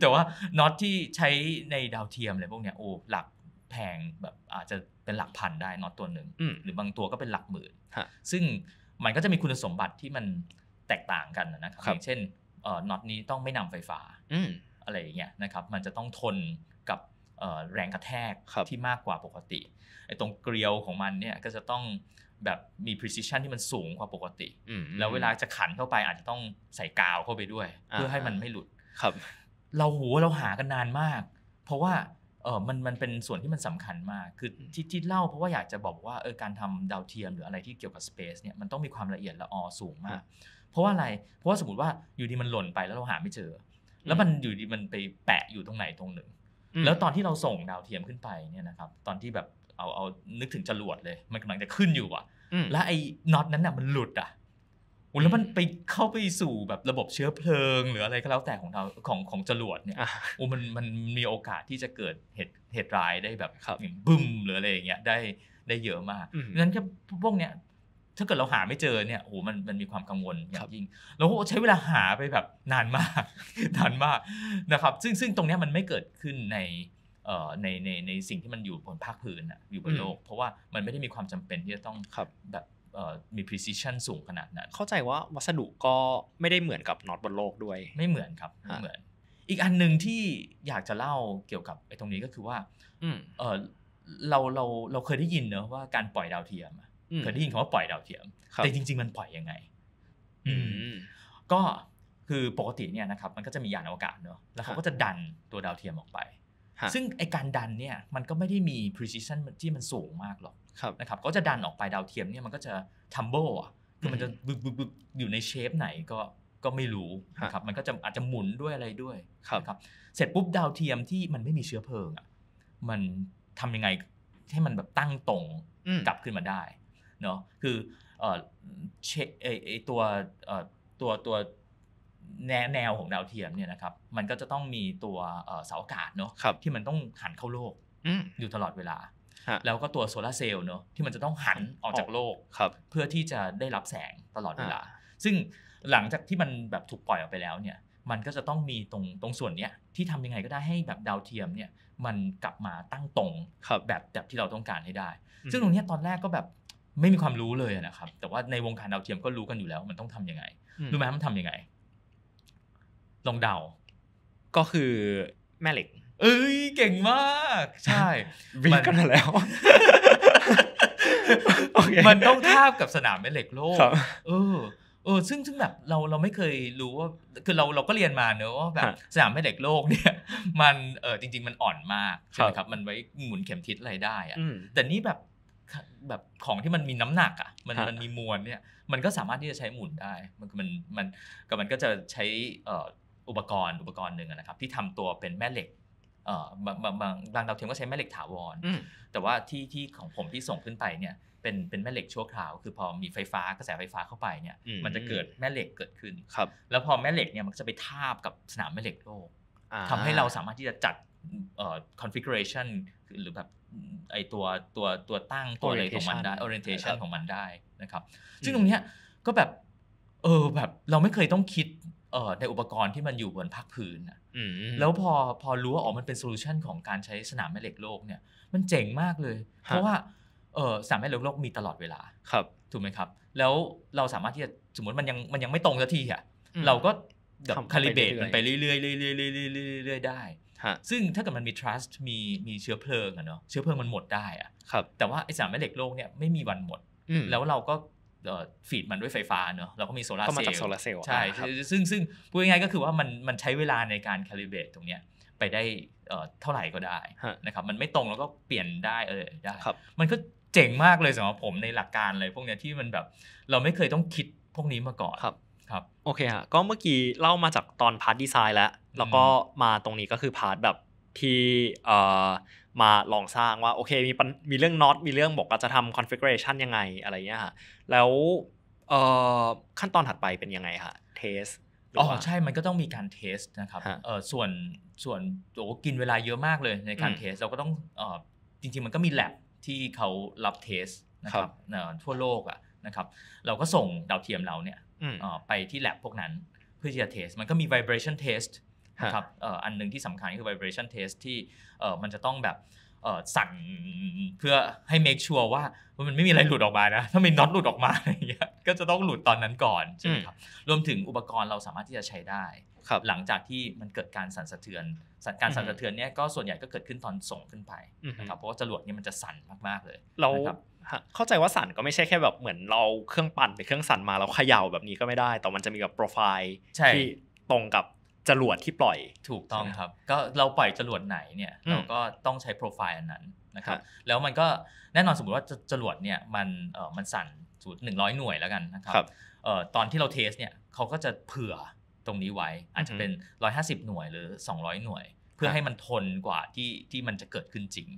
แต่ว่าน็อตที่ใช้ในดาวเทียมอะไรพวกเนี้ยโอ้หลักแพงแบบอาจจะเป็นหลักพันได้น็อตตัวหนึ่งหรือบางตัวก็เป็นหลักหมื่นซึ่งมันก็จะมีคุณสมบัติที่มันแตกต่างกันนะครับอย่างเช่นน็อตนี้ต้องไม่นำไฟฟ้าอะไรอย่างเงี้ยนะครับมันจะต้องทนกับแรงกระแทกที่มากกว่าปกติไอ้ตรงเกลียวของมันเนี่ยก็จะต้องแบบมี precision ที่มันสูงกว่าปกติ แล้วเวลาจะขันเข้าไปอาจจะต้องใส่กาวเข้าไปด้วยเพื่อให้มันไม่หลุดครับ เราหูเราหากันนานมาก เพราะว่าเออมันมันเป็นส่วนที่มันสำคัญมาก คือที่ที่เล่าเพราะว่าอยากจะบอกว่าเออการทำดาวเทียมหรืออะไรที่เกี่ยวกับ Space เนี่ยมันต้องมีความละเอียดละออสูงมาก เพราะว่าอะไร เพราะว่าสมมติว่าอยู่ดีมันหล่นไปแล้วเราหาไม่เจอ แล้วมันอยู่ดีมันไปแปะอยู่ตรงไหนตรงหนึ่ง แล้วตอนที่เราส่งดาวเทียมขึ้นไปเนี่ยนะครับตอนที่แบบเอา เอานึกถึงจรวดเลย มันกำลังจะขึ้นอยู่อ่ะ แล้วไอ้น็อตนั้นอ่ะมันหลุดอ่ะแล้วมันไปเข้าไปสู่แบบระบบเชื้อเพลิง หรืออะไรก็แล้วแต่ของเราของของจรวดเนี่ยอ้มันมันมีโอกาสที่จะเกิดเหตุเหตุร้ายได้แบบบึ้มหรืออะไรอย่างเงี้ยได้ได้เยอะมากนั้นก็พวกเนี้ย ถ้าเกิดเราหาไม่เจอเนี่ย โอ้ มันมันมีความกังวลอย่างยิ่งแล้วใช้เวลาหาไปแบบนานมากนานมากนะครับ ซึ่งซึ่งตรงนี้มันไม่เกิดขึ้นในในในในสิ่งที่มันอยู่บนภาคพื้นอะอยู่บนโลกเพราะว่ามันไม่ได้มีความจำเป็นที่จะต้องแบบมี precision สูงขนาดนั้นเข้าใจว่าวัสดุก็ไม่ได้เหมือนกับน็อตบนโลกด้วยไม่เหมือนครับไม่เหมือน อีกอันหนึ่งที่อยากจะเล่าเกี่ยวกับไอ้ตรงนี้ก็คือว่าเเราเราเราเคยได้ยินเนอะว่าการปล่อยดาวเทียมเคยได้ยินคำว่าปล่อยดาวเทียมแต่จริง ๆมันปล่อยยังไง อืก็คือปกติเนี่ยนะครับมันก็จะมียานอวกาศเนอะแล้วเขาก็จะดันตัวดาวเทียมออกไปซึ่งไอการดันเนี่ยมันก็ไม่ได้มี precision ที่มันสูงมากหรอกนะครับ ก็จะดันออกไปดาวเทียมเนี่ยมันก็จะ tumble อ่ะคือมันจะบึกบึกบึกอยู่ในเชฟไหนก็ก็ไม่รู้นะครับ มันก็จะอาจจะหมุนด้วยอะไรด้วยครับ เสร็จปุ๊บดาวเทียมที่มันไม่มีเชื้อเพลิงอ่ะมันทำยังไงให้มันแบบตั้งตรงกลับขึ้นมาได้เนาะคือเออตัวตัวตัวแนวของดาวเทียมเนี่ยนะครับ มันก็จะต้องมีตัวเสาอากาศเนาะที่มันต้องหันเข้าโลกอยู่ตลอดเวลาแล้วก็ตัวโซลาเซลล์เนาะที่มันจะต้องหันออกจากโลกเพื่อที่จะได้รับแสงตลอดเวลา ซึ่งหลังจากที่มันแบบถูกปล่อยออกไปแล้วเนี่ยมันก็จะต้องมีตรงตรงส่วนเนี้ยที่ทำยังไงก็ได้ให้แบบดาวเทียมเนี่ยมันกลับมาตั้งตรงบแบบแบบที่เราต้องการให้ได้ ซึ่งตรงนี้ตอนแรกก็แบบไม่มีความรู้เลยนะครับแต่ว่าในวงการดาวเทียมก็รู้กันอยู่แล้ว มันต้องทํำยังไงรู้ไหมมันทํำยังไงลองเดา ก็คือแม่เหล็ก เอ้ยเก่งมาก ใช่วิ่งกันแล้ว มันต้องทาบกับสนามแม่เหล็กโลก เออ เออซึ่งซึ่งแบบเราเราไม่เคยรู้ว่า คือเราเราก็เรียนมาเนอะว่าแบบสนามแม่เหล็กโลกเนี่ย มันเออจริง ๆ มันอ่อนมากใช่ไหมครับ มันไว้หมุนเข็มทิศอะไรได้อะแต่นี่แบบแบบของที่มันมีน้ำหนักอ่ะมันมันมีมวลเนี่ย มันก็สามารถที่จะใช้หมุนได้ มันมันมันกับมันก็จะใช้เอ่ออุปกรณ์อุปกรณ์หนึ่งนะครับที่ทำตัวเป็นแม่เหล็กเอ่อบางบางบางดาวเทียมก็ใช้แม่เหล็กถาวร แต่ว่าที่ที่ของผมที่ส่งขึ้นไปเนี่ยเป็นเป็นแม่เหล็กชั่วคราว คือพอมีไฟฟ้ากระแสไฟฟ้าเข้าไปเนี่ยมันจะเกิดแม่เหล็กเกิดขึ้นครับ แล้วพอแม่เหล็กเนี่ยมันจะไปทาบกับสนามแม่เหล็กโลกทำให้เราสามารถที่จะจัดคอนฟิกเรชันหรือแบบไอตัวตัวตัวตั้งตัวอะไรของมันได้ orientation ของมันได้นะครับซึ่งตรงเนี้ยก็แบบเออแบบเราไม่เคยต้องคิดเอ่อในอุปกรณ์ที่มันอยู่บนพักพื้นอะแล้วพอพอรู้ว่าอ๋อมันเป็นโซลูชันของการใช้สนามแม่เหล็กโลกเนี่ยมันเจ๋งมากเลย เพราะว่าเออสนามแม่เหล็กโลกมีตลอดเวลาครับถูกไหมครับ แล้วเราสามารถที่จะสมมติมันยังมันยังไม่ตรงสักทีอะเราก็แบบคาลิเบตมันไปเรื่อยๆเรื่อยๆเรื่อยๆเรื่อยๆได้ ซึ่งถ้าเกิดมันมี trust มีมีเชื้อเพลิงอะเนาะเชื้อเพลิงมันหมดได้อะแต่ว่าไอสารแม่เหล็กโลกเนี่ยไม่มีวันหมดแล้วเราก็ฟีดมันด้วยไฟฟ้าเนอะเราก็มีโซลาร์เซลล์ก็มาจากโซลาร์เซลล์ใช่ซึ่งซึ่งพูดง่ายๆก็คือว่ามันมันใช้เวลาในการคาลิเบตตรงเนี้ยไปได้เท่าไหร่ก็ได้นะครับมันไม่ตรงแล้วก็เปลี่ยนได้เออได้มันก็เจ๋งมากเลยสำหรับผมในหลักการเลยพวกเนี้ยที่มันแบบเราไม่เคยต้องคิดพวกนี้มาก่อนครับครับโอเคฮะก็เมื่อกี้เล่ามาจากตอนพาร์ทดีไซน์แล้วแล้วก็มาตรงนี้ก็คือพาร์ทแบบที่มาลองสร้างว่าโอเคมีมีเรื่องน็อตมีเรื่องบอกว่าจะทำคอนฟิกเรชันยังไงอะไรเงี้ยฮะแล้วขั้นตอนถัดไปเป็นยังไงคะเทสอ๋อใช่มันก็ต้องมีการเทสนะครับส่วนส่วนโอ้กินเวลาเยอะมากเลยในการเทสเราก็ต้องจริงๆมันก็มีแลบที่เขารับเทสนะครับทั่วโลกอ่ะนะครับเราก็ส่งดาวเทียมเราเนี่ยไปที่แลบพวกนั้นเพื่อที่จะเทสมันก็มี vibration test นะครับอันหนึ่งที่สำคัญคือ vibration test ที่เออมันจะต้องแบบเออสั่งเพื่อให้ make ัวร์ว่ามันไม่มีอะไรหลุดออกมานะ ถ้ามีน็อตหลุดออกมาอะไรเงี้ย ก็จะต้องหลุดตอนนั้นก่อนใช่ไหมครับ รวมถึงอุปกรณ์เราสามารถที่จะใช้ได้ ครับหลังจากที่มันเกิดการสั่นสะเทือน การสั่นสะเทือนเนี้ยก็ส่วนใหญ่ก็เกิดขึ้นตอนส่งขึ้นไปนะครับ เพราะว่าจรวดเนี่ยมันจะสั่นมากๆเลยเราเข้าใจว่าสั่นก็ไม่ใช่แค่แบบเหมือนเราเครื่องปั่นหรือเครื่องสั่นมาเราเขย่าแบบนี้ก็ไม่ได้ แต่มันจะมีแบบโปรไฟล์ที่ตรงกับจรวดที่ปล่อยถูกต้องครับ ก็เราปล่อยจรวดไหนเนี่ยเราก็ต้องใช้โปรไฟล์อันนั้นนะครับแล้วมันก็แน่นอนสมมติว่าจรวดเนี่ยมันเออมันสั่นสูตรหนึ่งร้อยหน่วยแล้วกันนะครับเออตอนที่เราเทสเนี่ยเขาก็จะเผื่อตรงนี้ไว้อาจจะเป็นร้อยห้าสิบหน่วยหรือสองร้อยหน่วยเพื่อให้มันทนกว่าที่ที่มันจะเกิดขึ้นจริง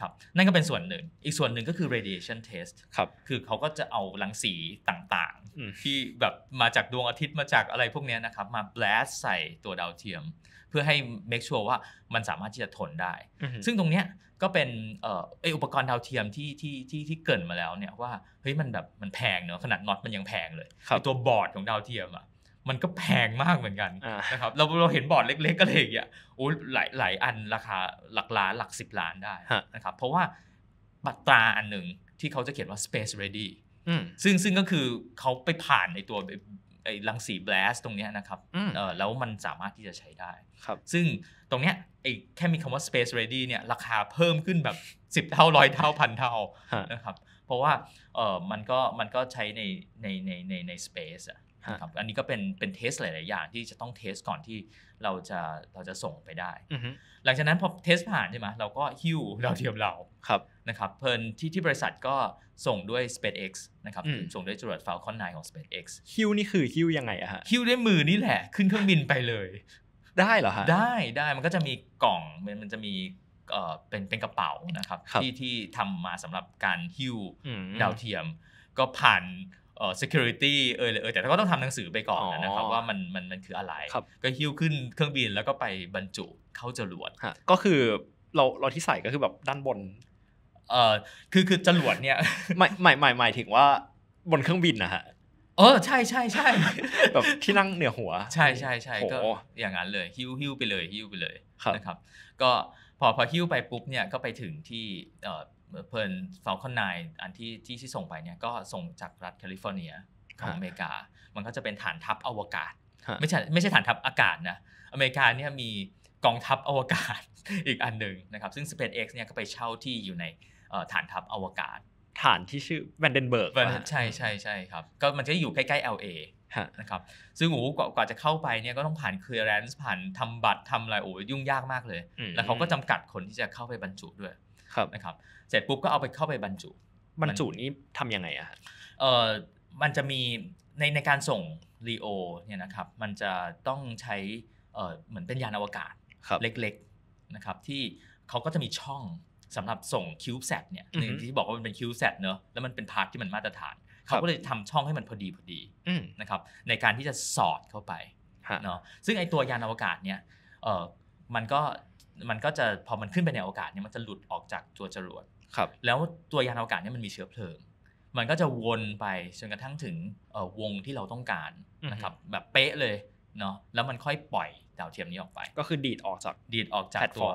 ครับนั่นก็เป็นส่วนหนึ่ง อีกส่วนหนึ่งก็คือ radiation test ครับคือเขาก็จะเอารังสีต่างๆที่แบบมาจากดวงอาทิตย์มาจากอะไรพวกนี้นะครับมา blast ใส่ตัวดาวเทียม เพื่อให้ make sure ว่ามันสามารถที่จะทนได้ซึ่งตรงเนี้ยก็เป็นอุปกรณ์ดาวเทียมที่ที่ที่ที่เกิดมาแล้วเนี่ยว่าเฮ้ยมันแบบมันแพงเนอะขนาดน็อตมันยังแพงเลยตัวบอร์ดของดาวเทียมอะมันก็แพงมากเหมือนกันนะครับเราเราเห็นบอร์ดเล็กๆ ก็เลยอย่างอู้โอ้หลายหลายอันราคาหลักล้านหลักสิบล้านได้นะครับเพราะว่าบัตราอันหนึ่งที่เขาจะเขียนว่า space ready ซึ่งซึ่งก็คือเขาไปผ่านในตัวไอ้รังสี blast ตรงนี้นะครับเออแล้วมันสามารถที่จะใช้ได้ครับ ซึ่งตรงเนี้ยไอ้แค่มีคำว่า space ready เนี่ย ราคาเพิ่มขึ้นแบบ10เท่าร้อยเท่าพันเท่านะครับเพราะว่าเออมันก็มันก็ใช้ในในในในใน space อะครับอันนี้ก็เป็นเป็นเทสหลายๆอย่างที่จะต้องเทสก่อนที่เราจะเราจะส่งไปได้หลังจากนั้นพอเทสผ่านใช่ไหมเราก็ฮิ้วดาวเทียมเราครับนะครับเพลินที่ที่บริษัทก็ส่งด้วย SpaceX นะครับ ส่งด้วยจรวด Falcon 9ของ SpaceX ฮิ้วนี่คือฮิ้วยังไงอะฮะฮิ้วด้วยมือนี่แหละ ขึ้นเครื่องบินไปเลย ได้เหรอฮะได้ได้มันก็จะมีกล่องมันมันจะมีเป็นเป็นกระเป๋านะครับ ที่ที่ทำมาสำหรับการฮิ้วดาวเทียม ก็ผ่านเอ่อ security เออเออแต่ก็ต้องทำหนังสือไปก่อนนะครับว่ามันมันมันคืออะไร ก็ฮิ้วขึ้นเครื่องบินแล้วก็ไปบรรจุเข้าจรวดก็คือเราเราที่ใส่ก็คือแบบด้านบน เอ่อ คือคือจรวดเนี่ยหมายหมายหมายหมายถึงว่าบนเครื่องบินนะฮะ เออ ใช่ใช่ใช่ แบบที่นั่งเหนือหัว ใช่ใช่ใช่ก็ อย่างนั้นเลยฮิ้วฮิ้วไปเลยฮิ้วไปเลยนะครับ ก็พอพอฮิ้วไปปุ๊บเนี่ยก็ไปถึงที่เพิร์นเฟลคอนไนอันที่ที่ที่ส่งไปเนี่ยก็ส่งจากรัฐแคลิฟอร์เนียของอเมริกา มันก็จะเป็นฐานทัพอวกาศไม่ใช่ไม่ใช่ฐานทัพอากาศนะอเมริกาเนี่ยมีกองทัพอวกาศอีกอันหนึ่งนะครับซึ่ง SpaceX เนี่ยก็ไปเช่าที่อยู่ในฐานทัพอวกาศ ฐานที่ชื่อแวนเดนเบิร์กใช่ใช่ใช่ครับก็มันจะอยู่ใกล้ๆ LA นะครับซึ่งโอ้กว่าจะเข้าไปเนี่ยก็ต้องผ่านเคลียร์แรนซ์ผ่านทำบัตรทำอะไรโอ้ยุ่งยากมากเลย แล้วเขาก็จำกัดคนที่จะเข้าไปบรรจุด้วยครับนะครับเสร็จปุ๊บก็เอาไปเข้าไปบรรจุบรรจุนี้ทํำยังไงอะเออมันจะมีในในการส่งรีโอเนี่ยนะครับมันจะต้องใช้เออเหมือนเป็นยานอวกาศเล็กๆนะครับที่เขาก็จะมีช่องสำหรับส่งคิวแซดเนี่ยที่บอกว่ามันเป็นคิวแซดเนอะแล้วมันเป็นพาร์ทที่มันมาตรฐานเขาก็เลยทำช่องให้มันพอดีพอดีนะครับในการที่จะสอดเข้าไปเนาะซึ่งไอตัวยานอวกาศเนี่ยเออมันก็มันก็จะพอมันขึ้นไปในอวกาศเนี่ยมันจะหลุดออกจากตัวจรวดครับ แล้วตัวยานอวกาศเนี่ยมันมีเชื้อเพลิง มันก็จะวนไปจนกระทั่งถึงวงที่เราต้องการนะครับแบบเป๊ะเลยเนาะแล้วมันค่อยปล่อยดาวเทียมนี้ออกไป ก็คือดีดออกจากดีดออกจากตัว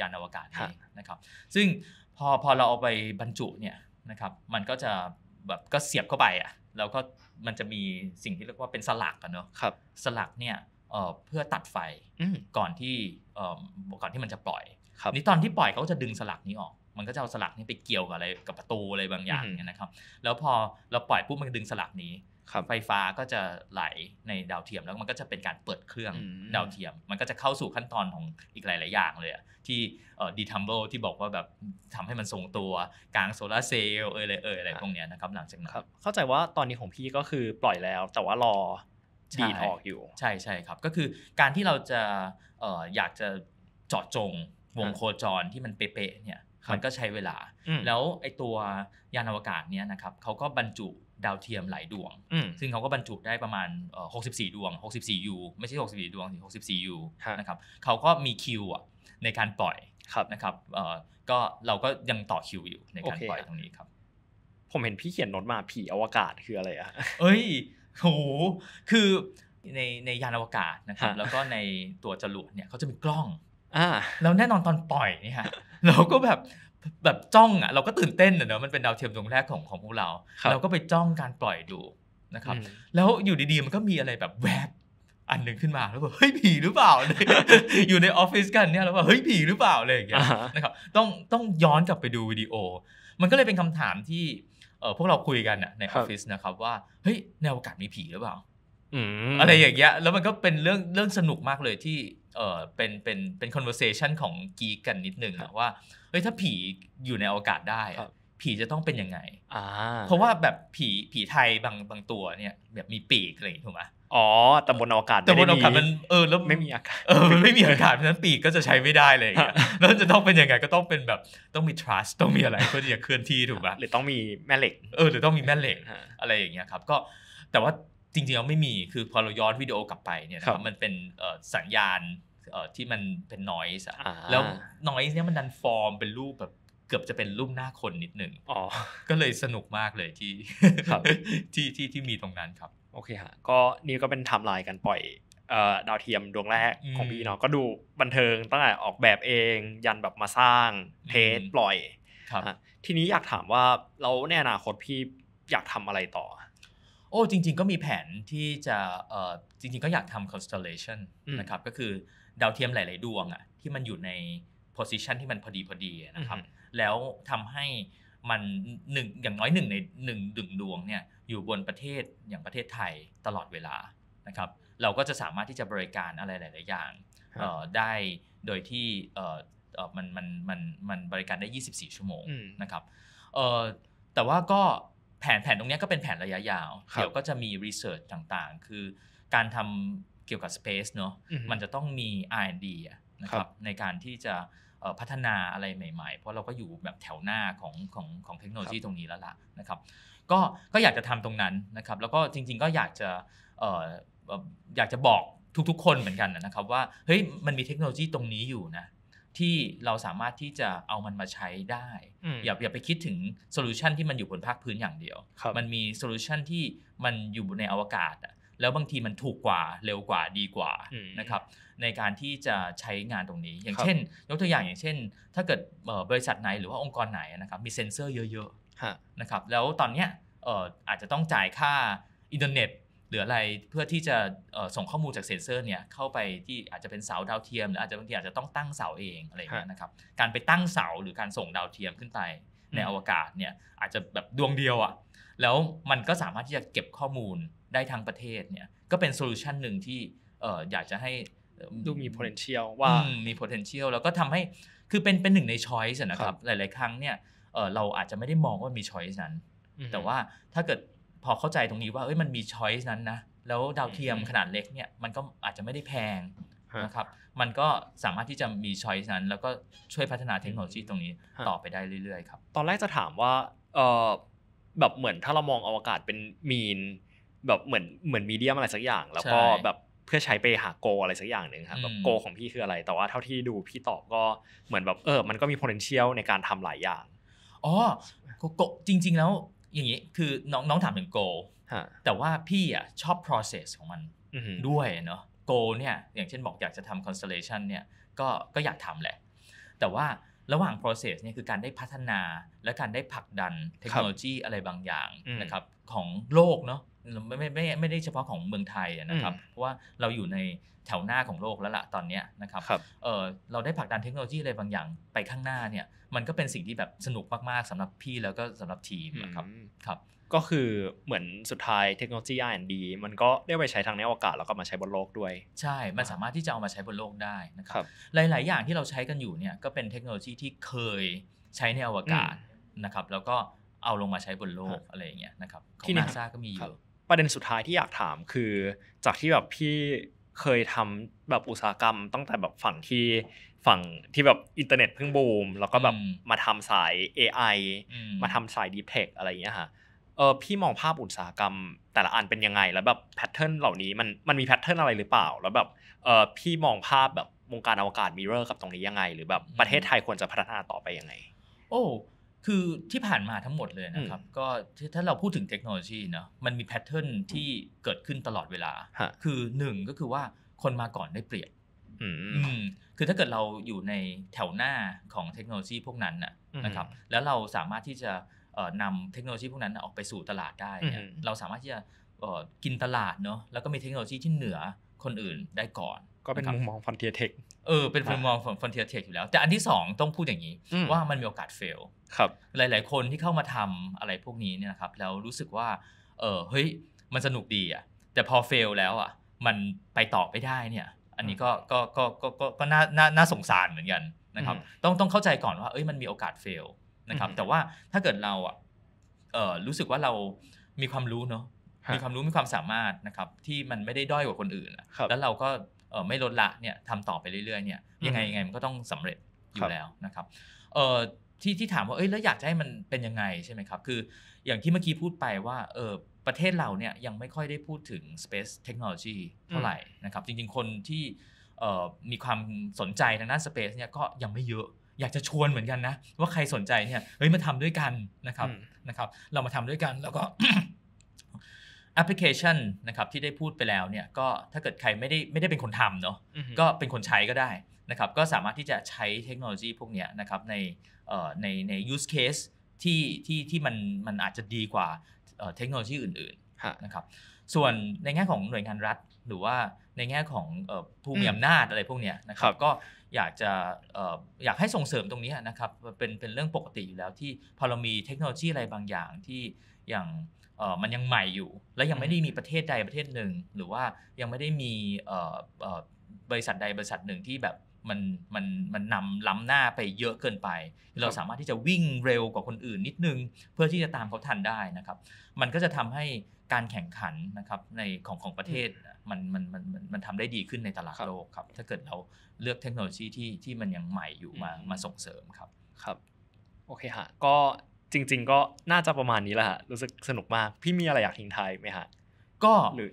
ยานอวกาศนี้นะครับ ซึ่งพอพอเราเอาไปบรรจุเนี่ยนะครับ มันก็จะแบบก็เสียบเข้าไปอ่ะแล้วก็มันจะมีสิ่งที่เรียกว่าเป็นสลักกันเนาะสลักเนี่ยเพื่อตัดไฟก่อนที่ก่อนที่มันจะปล่อยนี่ตอนที่ปล่อยเขาจะดึงสลักนี้ออก มันก็จะเอาสลักนี้ไปเกี่ยวกับอะไรกับประตูอะไรบางอย่างเนี่ยนะครับแล้วพอเราปล่อยปุ๊บมันดึงสลักนี้ไฟฟ้าก็จะไหลในดาวเทียมแล้วมันก็จะเป็นการเปิดเครื่องดาวเทียม มันก็จะเข้าสู่ขั้นตอนของอีกหลายๆอย่างเลยที่ดีทัมเบิลที่บอกว่าแบบทำให้มันทรงตัวกลางโซลาเซลล์เอ่ยอะไรเอ่ยอะไรพวกเนี้ยนะครับหลังจากนั้นเข้าใจว่าตอนนี้ของพี่ก็คือปล่อยแล้วแต่ว่ารอดีดออกอยู่ใช่ใช่ครับก็คือการที่เราจะอยากจะเจาะจงวงโคจรที่มันเป๊ะเนี่ยมันก็ใช้เวลาแล้วไอตัวยานอวกาศเนี่ยนะครับเขาก็บรรจุดาวเทียมหลายดวงซึ่งเขาก็บรรจุได้ประมาณ64ดวง64 U ไม่ใช่64ดวงสิ64 U นะครับเขาก็มีคิวในการปล่อยนะครับก็เราก็ยังต่อคิวอยู่ ในการปล่อยตรงนี้ครับ ผมเห็นพี่เขียนโน้ตมาผีอวกาศคืออะไรอะเอ้ยโหคือในในยานอวกาศนะครับ แล้วก็ในตัวจรวดเนี่ยเขาจะมีกล้องอ่าแล้วแน่นอนตอนปล่อยนี่ฮะ เราก็แบบแบบจ้องอ่ะ เราก็ตื่นเต้นเนอะมันเป็นดาวเทียมดวงแรกของของพวกเรา เราก็ไปจ้องการปล่อยดูนะครับ แล้วอยู่ดีๆมันก็มีอะไรแบบแวบอันหนึ่งขึ้นมา แล้วบบกเฮ้ยผีหรือเปล่า อยู่ในออฟฟิศกันเนี่ยแล้วบอกเฮ้ยผีหรือเปล่าอะไรอย่างเงี้ยนะครับ ต้องต้องย้อนกลับไปดูวิดีโอ มันก็เลยเป็นคำถามที่เออพวกเราคุยกันในออฟฟิศนะครับว่า เฮ้ย ในอวกาศมีผีหรือเปล่าอะไรอย่างเงี้ย แล้วมันก็เป็นเรื่องเรื่องสนุกมากเลยที่เออเป็นเป็นเป็น conversation ของกีกันนิดนึงอะว่าเฮ้ยถ้าผีอยู่ในอวกาศได้ ผีจะต้องเป็นยังไงเพราะว่าแบบผีผีไทยบางบางตัวเนี่ย แบบมีปีกอะไรถูกไหมอ๋อแต่บนอากาศแต่บนอากาศมันเออแล้วไม่มีอากาศเออมันไม่มีอากาศเพราะฉะนั้นปีกก็จะใช้ไม่ได้เลยแล้วจะต้องเป็นยังไงก็ต้องเป็นแบบต้องมี trust ต้องมีอะไรเพื่อที่จะเคลื่อนที่ถูกป่ะหรือต้องมีแม่เหล็ก เออหรือต้องมีแม่เหล็กอะไรอย่างเงี้ยครับก็แต่ว่าจริงๆแล้วไม่มีคือพอเราย้อนวิดีโอกลับไปเนี่ยครับมันเป็นสัญญาณที่มันเป็น noise แล้ว noise เนี่ยมันดันฟอร์มเป็นรูปแบบเกือบจะเป็นรูปหน้าคนนิดหนึ่งอ๋อก็เลยสนุกมากเลยที่ที่ที่ที่มีตรงนั้นครับโอเคฮะก็นี่ก็เป็นทำลายกันปล่อยดาวเทียมดวงแรกของพี่เนาะก็ดูบันเทิงตั้งแต่ออกแบบเอง ยันแบบมาสร้างเทสปล่อยทีนี้อยากถามว่าเราในอนาคตพี่อยากทำอะไรต่อโอ้จริงๆก็มีแผนที่จะจริงๆก็อยากทำ constellation นะครับก็คือดาวเทียมหลาย ๆดวงอ่ะที่มันอยู่ใน position ที่มันพอดีพอดีนะครับแล้วทำให้มันหนึ่งอย่างน้อยหนึ่งในหนึ่งดึงดวงเนี่ยอยู่บนประเทศอย่างประเทศไทยตลอดเวลานะครับ เราก็จะสามารถที่จะบริการอะไรหลาย ๆ อย่างได้โดยที่มันมันมันมันบริการได้ 24 ชั่วโมงนะครับแต่ว่าก็แผนแผนตรงนี้ก็เป็นแผนระยะยาวเดี๋ยวก็จะมีรีเสิร์ชต่าง ๆ คือการทำเกี่ยวกับ Space เนาะมันจะต้องมี R&D นะครับในการที่จะพัฒนาอะไรใหม่ ๆ เพราะเราก็อยู่แบบแถวหน้าของของของเทคโนโลยีตรงนี้แล้วล่ะนะครับก็ก็อยากจะทำตรงนั้นนะครับแล้วก็จริงๆก็อยากจะอยากจะบอกทุกๆ คนเหมือนกันนะครับว่าเฮ้ยมันมีเทคโนโลยีตรงนี้อยู่นะที่เราสามารถที่จะเอามันมาใช้ได้ อย่าอย่าไปคิดถึงโซลูชันที่มันอยู่บนภาคพื้นอย่างเดียวมันมีโซลูชันที่มันอยู่ในอวกาศแล้วบางทีมันถูกกว่าเร็วกว่าดีกว่านะครับในการที่จะใช้งานตรงนี้อย่างเช่นยกตัวอย่างอย่างเช่น ถ้าเกิดบริษัทไหนหรือว่าองค์กรไหนนะครับมีเซ็นเซอร์เยอะนะครับแล้วตอนเนี้ยอาจจะต้องจ่ายค่าอินเทอร์เน็ตหรืออะไรเพื่อที่จะส่งข้อมูลจากเซนเซอร์เนี่ยเข้าไปที่อาจจะเป็นเสาดาวเทียมหรืออาจจะบางทีอาจจะต้องตั้งเสาเองอะไรอย่างเงี้ยนะครับการไปตั้งเสาหรือการส่งดาวเทียมขึ้นไปในอวกาศเนี่ยอาจจะแบบดวงเดียวอะ่ะแล้วมันก็สามารถที่จะเก็บข้อมูลได้ทั้งประเทศเนี่ยก็เป็นโซลูชันหนึ่งที่อยากจะให้ดูมี potential ว่ามี potential แล้วก็ทำให้คือเป็นเป็นหนึ่งใน choice นะครับหลาย ๆ ครั้งเนี่ยเราอาจจะไม่ได้มองว่ามีช้อยส์นั้น แต่ว่าถ้าเกิดพอเข้าใจตรงนี้ว่าเอ้ยมันมีช้อยส์นั้นนะ แล้วดาวเทียมขนาดเล็กเนี่ยมันก็อาจจะไม่ได้แพงนะครับ มันก็สามารถที่จะมีช้อยส์นั้น แล้วก็ช่วยพัฒนาเทคโนโลยี ตรงนี้ต่อไปได้เรื่อยๆครับ ตอนแรกจะถามว่าแบบเหมือนถ้าเรามองอวกาศเป็นมีนแบบเหมือนเหมือนมีเดียมอะไรสักอย่าง แล้วก็แบบเพื่อใช้ไปหาโกอะไรสักอย่างหนึ่งครับแบบโกของพี่คืออะไร แต่ว่าเท่าที่ดูพี่ตอบก็เหมือนแบบเออ มันก็มี potential ในการทำหลายอย่างอ๋อโกจริงๆแล้วอย่างนี้คือน้องน้องถามถึงโกแต่ว่าพี่อ่ะชอบ process ของมันด้วยเนาะโกเนี่ยอย่างเช่นบอกอยากจะทำ constellation เนี่ยก็ก็อยากทำแหละแต่ว่าระหว่าง process เนี่ยคือการได้พัฒนาและการได้ผลักดันเทคโนโลยีอะไรบางอย่างนะครับของโลกเนาะไม่ไม่ไม่ไม่ได้เฉพาะของเมืองไทยนะครับเพราะว่าเราอยู่ในแถวหน้าของโลกแล้วล่ะตอนนี้นะครับรบเเราได้ผลักดันเทคโนโลยีอะไรบางอย่างไปข้างหน้าเนี่ยมันก็เป็นสิ่งที่แบบสนุกมากๆ สำหรับพี่แล้วก็สำหรับทีมนะครับครับก็คือเหมือนสุดท้ายเทคโนโลยี R&D มันก็ได้ไปใช้ทางในอวกาศแล้วก็มาใช้บนโลกด้วย ใช่ มันสามารถที่จะเอามาใช้บนโลกได้นะครับหลาย ๆ อย่างที่เราใช้กันอยู่เนี่ยก็เป็นเทคโนโลยีที่เคยใช้ในอวกาศนะครับแล้วก็เอาลงมาใช้บนโลกอะไรอย่างเงี้ยนะครับที่นาซาก็มีอยู่ประเด็นสุดท้ายที่อยากถามคือ จากที่แบบพี่เคยทำแบบอุตสาหกรรมตั้งแต่แบบฝั่งที่ฝั่งที่แบบอินเทอร์เน็ตเพิ่งบูมแล้วก็แบบมาทำสาย AI มาทำสาย Deep Tech อะไรอย่างเงี้ยค่ะเออพี่มองภาพอุตสาหกรรมแต่ละอันเป็นยังไง แล้วแบบแพทเทิร์นเหล่านี้มันมันมีแพทเทิร์นอะไรหรือเปล่า แล้วแบบเออพี่มองภาพแบบวงการอวกาศมิเรอร์กับตรงนี้ยังไง หรือแบบประเทศไทยควรจะพัฒนาต่อไปยังไงโอ้คือที่ผ่านมาทั้งหมดเลยนะครับ ก็ถ้าเราพูดถึงเทคโนโลยีเนาะมันมีแพทเทิร์นที่เกิดขึ้นตลอดเวลา คือหนึ่งก็คือว่าคนมาก่อนได้เปรียบคือถ้าเกิดเราอยู่ในแถวหน้าของเทคโนโลยีพวกนั้นนะครับ แล้วเราสามารถที่จะนำเทคโนโลยีพวกนั้นออกไปสู่ตลาดได้เราสามารถที่จะกินตลาดเนาะแล้วก็มีเทคโนโลยีที่เหนือคนอื่นได้ก่อน ก็เป็นมุมมองฟอนเทียเทคเออเป็นมุมมองของฟอนเทียเทคอยู่แล้ว แต่อันที่2ต้องพูดอย่างนี้ว่ามันมีโอกาสเฟลครับ หลาย ๆ คนที่เข้ามาทำอะไรพวกนี้เนี่ยนะครับแล้วรู้สึกว่าเออเฮ้ยมันสนุกดีอ่ะ แต่พอเฟลแล้วอ่ะมันไปต่อไม่ได้เนี่ยอันนี้ก็ก็ก็ก็ก็น่าน่าสงสารเหมือนกันนะครับต้องต้องเข้าใจก่อนว่าเอ้ยมันมีโอกาสเฟลนะครับแต่ว่าถ้าเกิดเราอ่ะอรู้สึกว่าเรามีความรู้เนาะมีความรู้มีความสามารถนะครับที่มันไม่ได้ด้อยกว่าคนอื่น แล้วเราก็ไม่ลดละเนี่ยทำต่อไปเรื่อย ๆ เนี่ยยังไงยังไงมันก็ต้องสำเร็จอยู่แล้วนะครับเออที่ที่ถามว่าเอ้ยแล้วอยากจะให้มันเป็นยังไงใช่ไหมครับ คืออย่างที่เมื่อกี้พูดไปว่าเออประเทศเราเนี่ยยังไม่ค่อยได้พูดถึง space technology เท่าไหร่นะครับจริงๆ คนที่มีความสนใจทางด้าน space เนี่ยก็ยังไม่เยอะอยากจะชวนเหมือนกันนะว่าใครสนใจเนี่ยเฮ้ยมาทำด้วยกันนะครับนะครับ เรามาทำด้วยกันแล้วก็แอปพลิเคชันนะครับที่ได้พูดไปแล้วเนี่ยก็ถ้าเกิดใครไม่ได้ไม่ได้เป็นคนทำเนาะก็เป็นคนใช้ก็ได้นะครับก็สามารถที่จะใช้เทคโนโลยีพวกนี้นะครับในในใน use case ที่ที่ที่มันมันอาจจะดีกว่าเทคโนโลยีอื่นนะครับส่วนในแง่ของหน่วยงานรัฐหรือว่าในแง่ของผู้มีอำนาจอะไรพวกเนี้ยนะครับก็อยากจะอยากให้ส่งเสริมตรงนี้นะครับเป็นเป็นเรื่องปกติอยู่แล้วที่พอเรามีเทคโนโลยีอะไรบางอย่างที่อย่างมันยังใหม่อยู่ และยังไม่ได้มีประเทศใดประเทศหนึ่ง หรือว่ายังไม่ได้มีบริษัทใดบริษัทหนึ่งที่แบบมันมันมันนำล้ำหน้าไปเยอะเกินไป เราสามารถที่จะวิ่งเร็วกว่าคนอื่นนิดนึง เพื่อที่จะตามเขาทันได้นะครับ มันก็จะทำให้การแข่งขันนะครับในของของประเทศมันมันมันมันทำได้ดีขึ้นในตลาดโลกครับ ถ้าเกิดเราเลือกเทคโนโลยีที่ที่มันยังใหม่อยู่มามาส่งเสริมครับครับโอเคฮะก็จริง ๆ ก็น่าจะประมาณนี้แหละฮะรู้สึกสนุกมากพี่มีอะไรอยากทิ้งท้ายไหมฮะก็หรือ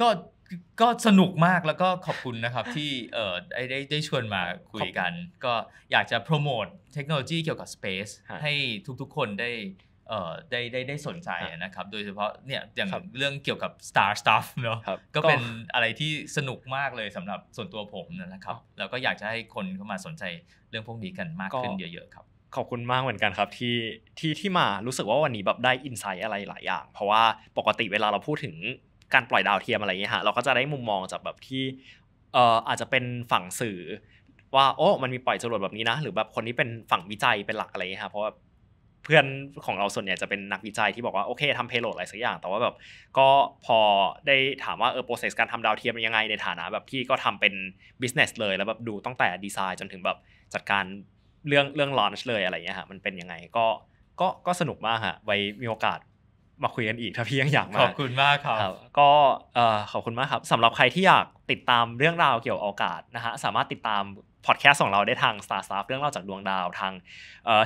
ก็ก็สนุกมากแล้วก็ขอบคุณนะครับที่เออได้ได้ชวนมาคุยกัน ก็อยากจะโปรโมทเทคโนโลยีเกี่ยวกับ Space ให้ทุกๆ คนได้เออได้ได้ได้สนใจนะครับโดยเฉพาะเนี่ยอย่างเรื่องเกี่ยวกับ Star Stuff เนาะก็เป็นอะไรที่สนุกมากเลยสำหรับส่วนตัวผมนะครับ แล้วก็อยากจะให้คนเข้ามาสนใจเรื่องพวกนี้กันมากขึ้นเยอะๆครับขอบคุณมากเหมือนกันครับที่ที่ที่มารู้สึกว่าวันนี้แบบได้อินไซต์อะไรหลายอย่างเพราะว่าปกติเวลาเราพูดถึงการปล่อยดาวเทียมอะไรเงี้ยฮะ เราก็จะได้มุมมองจากแบบที่ เอ่อ อาจจะเป็นฝั่งสื่อ ว่าโอ้มันมีปล่อยจรวดแบบนี้นะ หรือแบบคนที่เป็นฝั่งวิจัยเป็นหลักอะไรเงี้ยฮะเพราะว่าเพื่อนของเราส่วนใหญ่จะเป็นนักวิจัยที่บอกว่าโอเคทำเพโลดอะไรสักอย่าง แต่ว่าแบบก็พอได้ถามว่าเออโปรเซสการทำดาวเทียมเป็นยังไงในฐานะแบบที่ก็ทำเป็นบิสเนสเลย แล้วแบบดูตั้งแต่ดีไซน์จนถึงแบบจัดการเรื่องเรื่องลอนช์เลยอะไรเงี้ยฮะ มันเป็นยังไงก็ ก็ก็สนุกมากฮะ ไว้มีโอกาสมาคุยกันอีกถ้าพี่ยังอยากมาขอบคุณมากครับก็ขอบคุณมากครับสำหรับใครที่อยากติดตามเรื่องราวเกี่ยวกับอกาศนะฮะสามารถติดตามพอดแคสต์ของเราได้ทาง Star Stuff เรื่องเล่าจากดวงดาว ทาง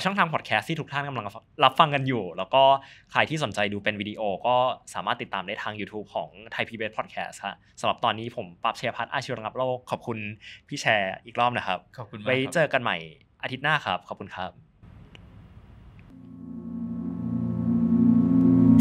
ช่องทางพอดแคสต์ที่ทุกท่านกำลังรับฟังกันอยู่ แล้วก็ใครที่สนใจดูเป็นวิดีโอก็สามารถติดตามได้ทาง YouTube ของไทยพีบีเอสพอดแคสต์ครับสำหรับตอนนี้ผมปั๊บเชียร์พัฒอาชีวรังับโลก ขอบคุณพี่แชร์อีกรอบนะครับขอบคุณไว้เจอกันใหม่อาทิตย์หน้าครับขอบคุณครับ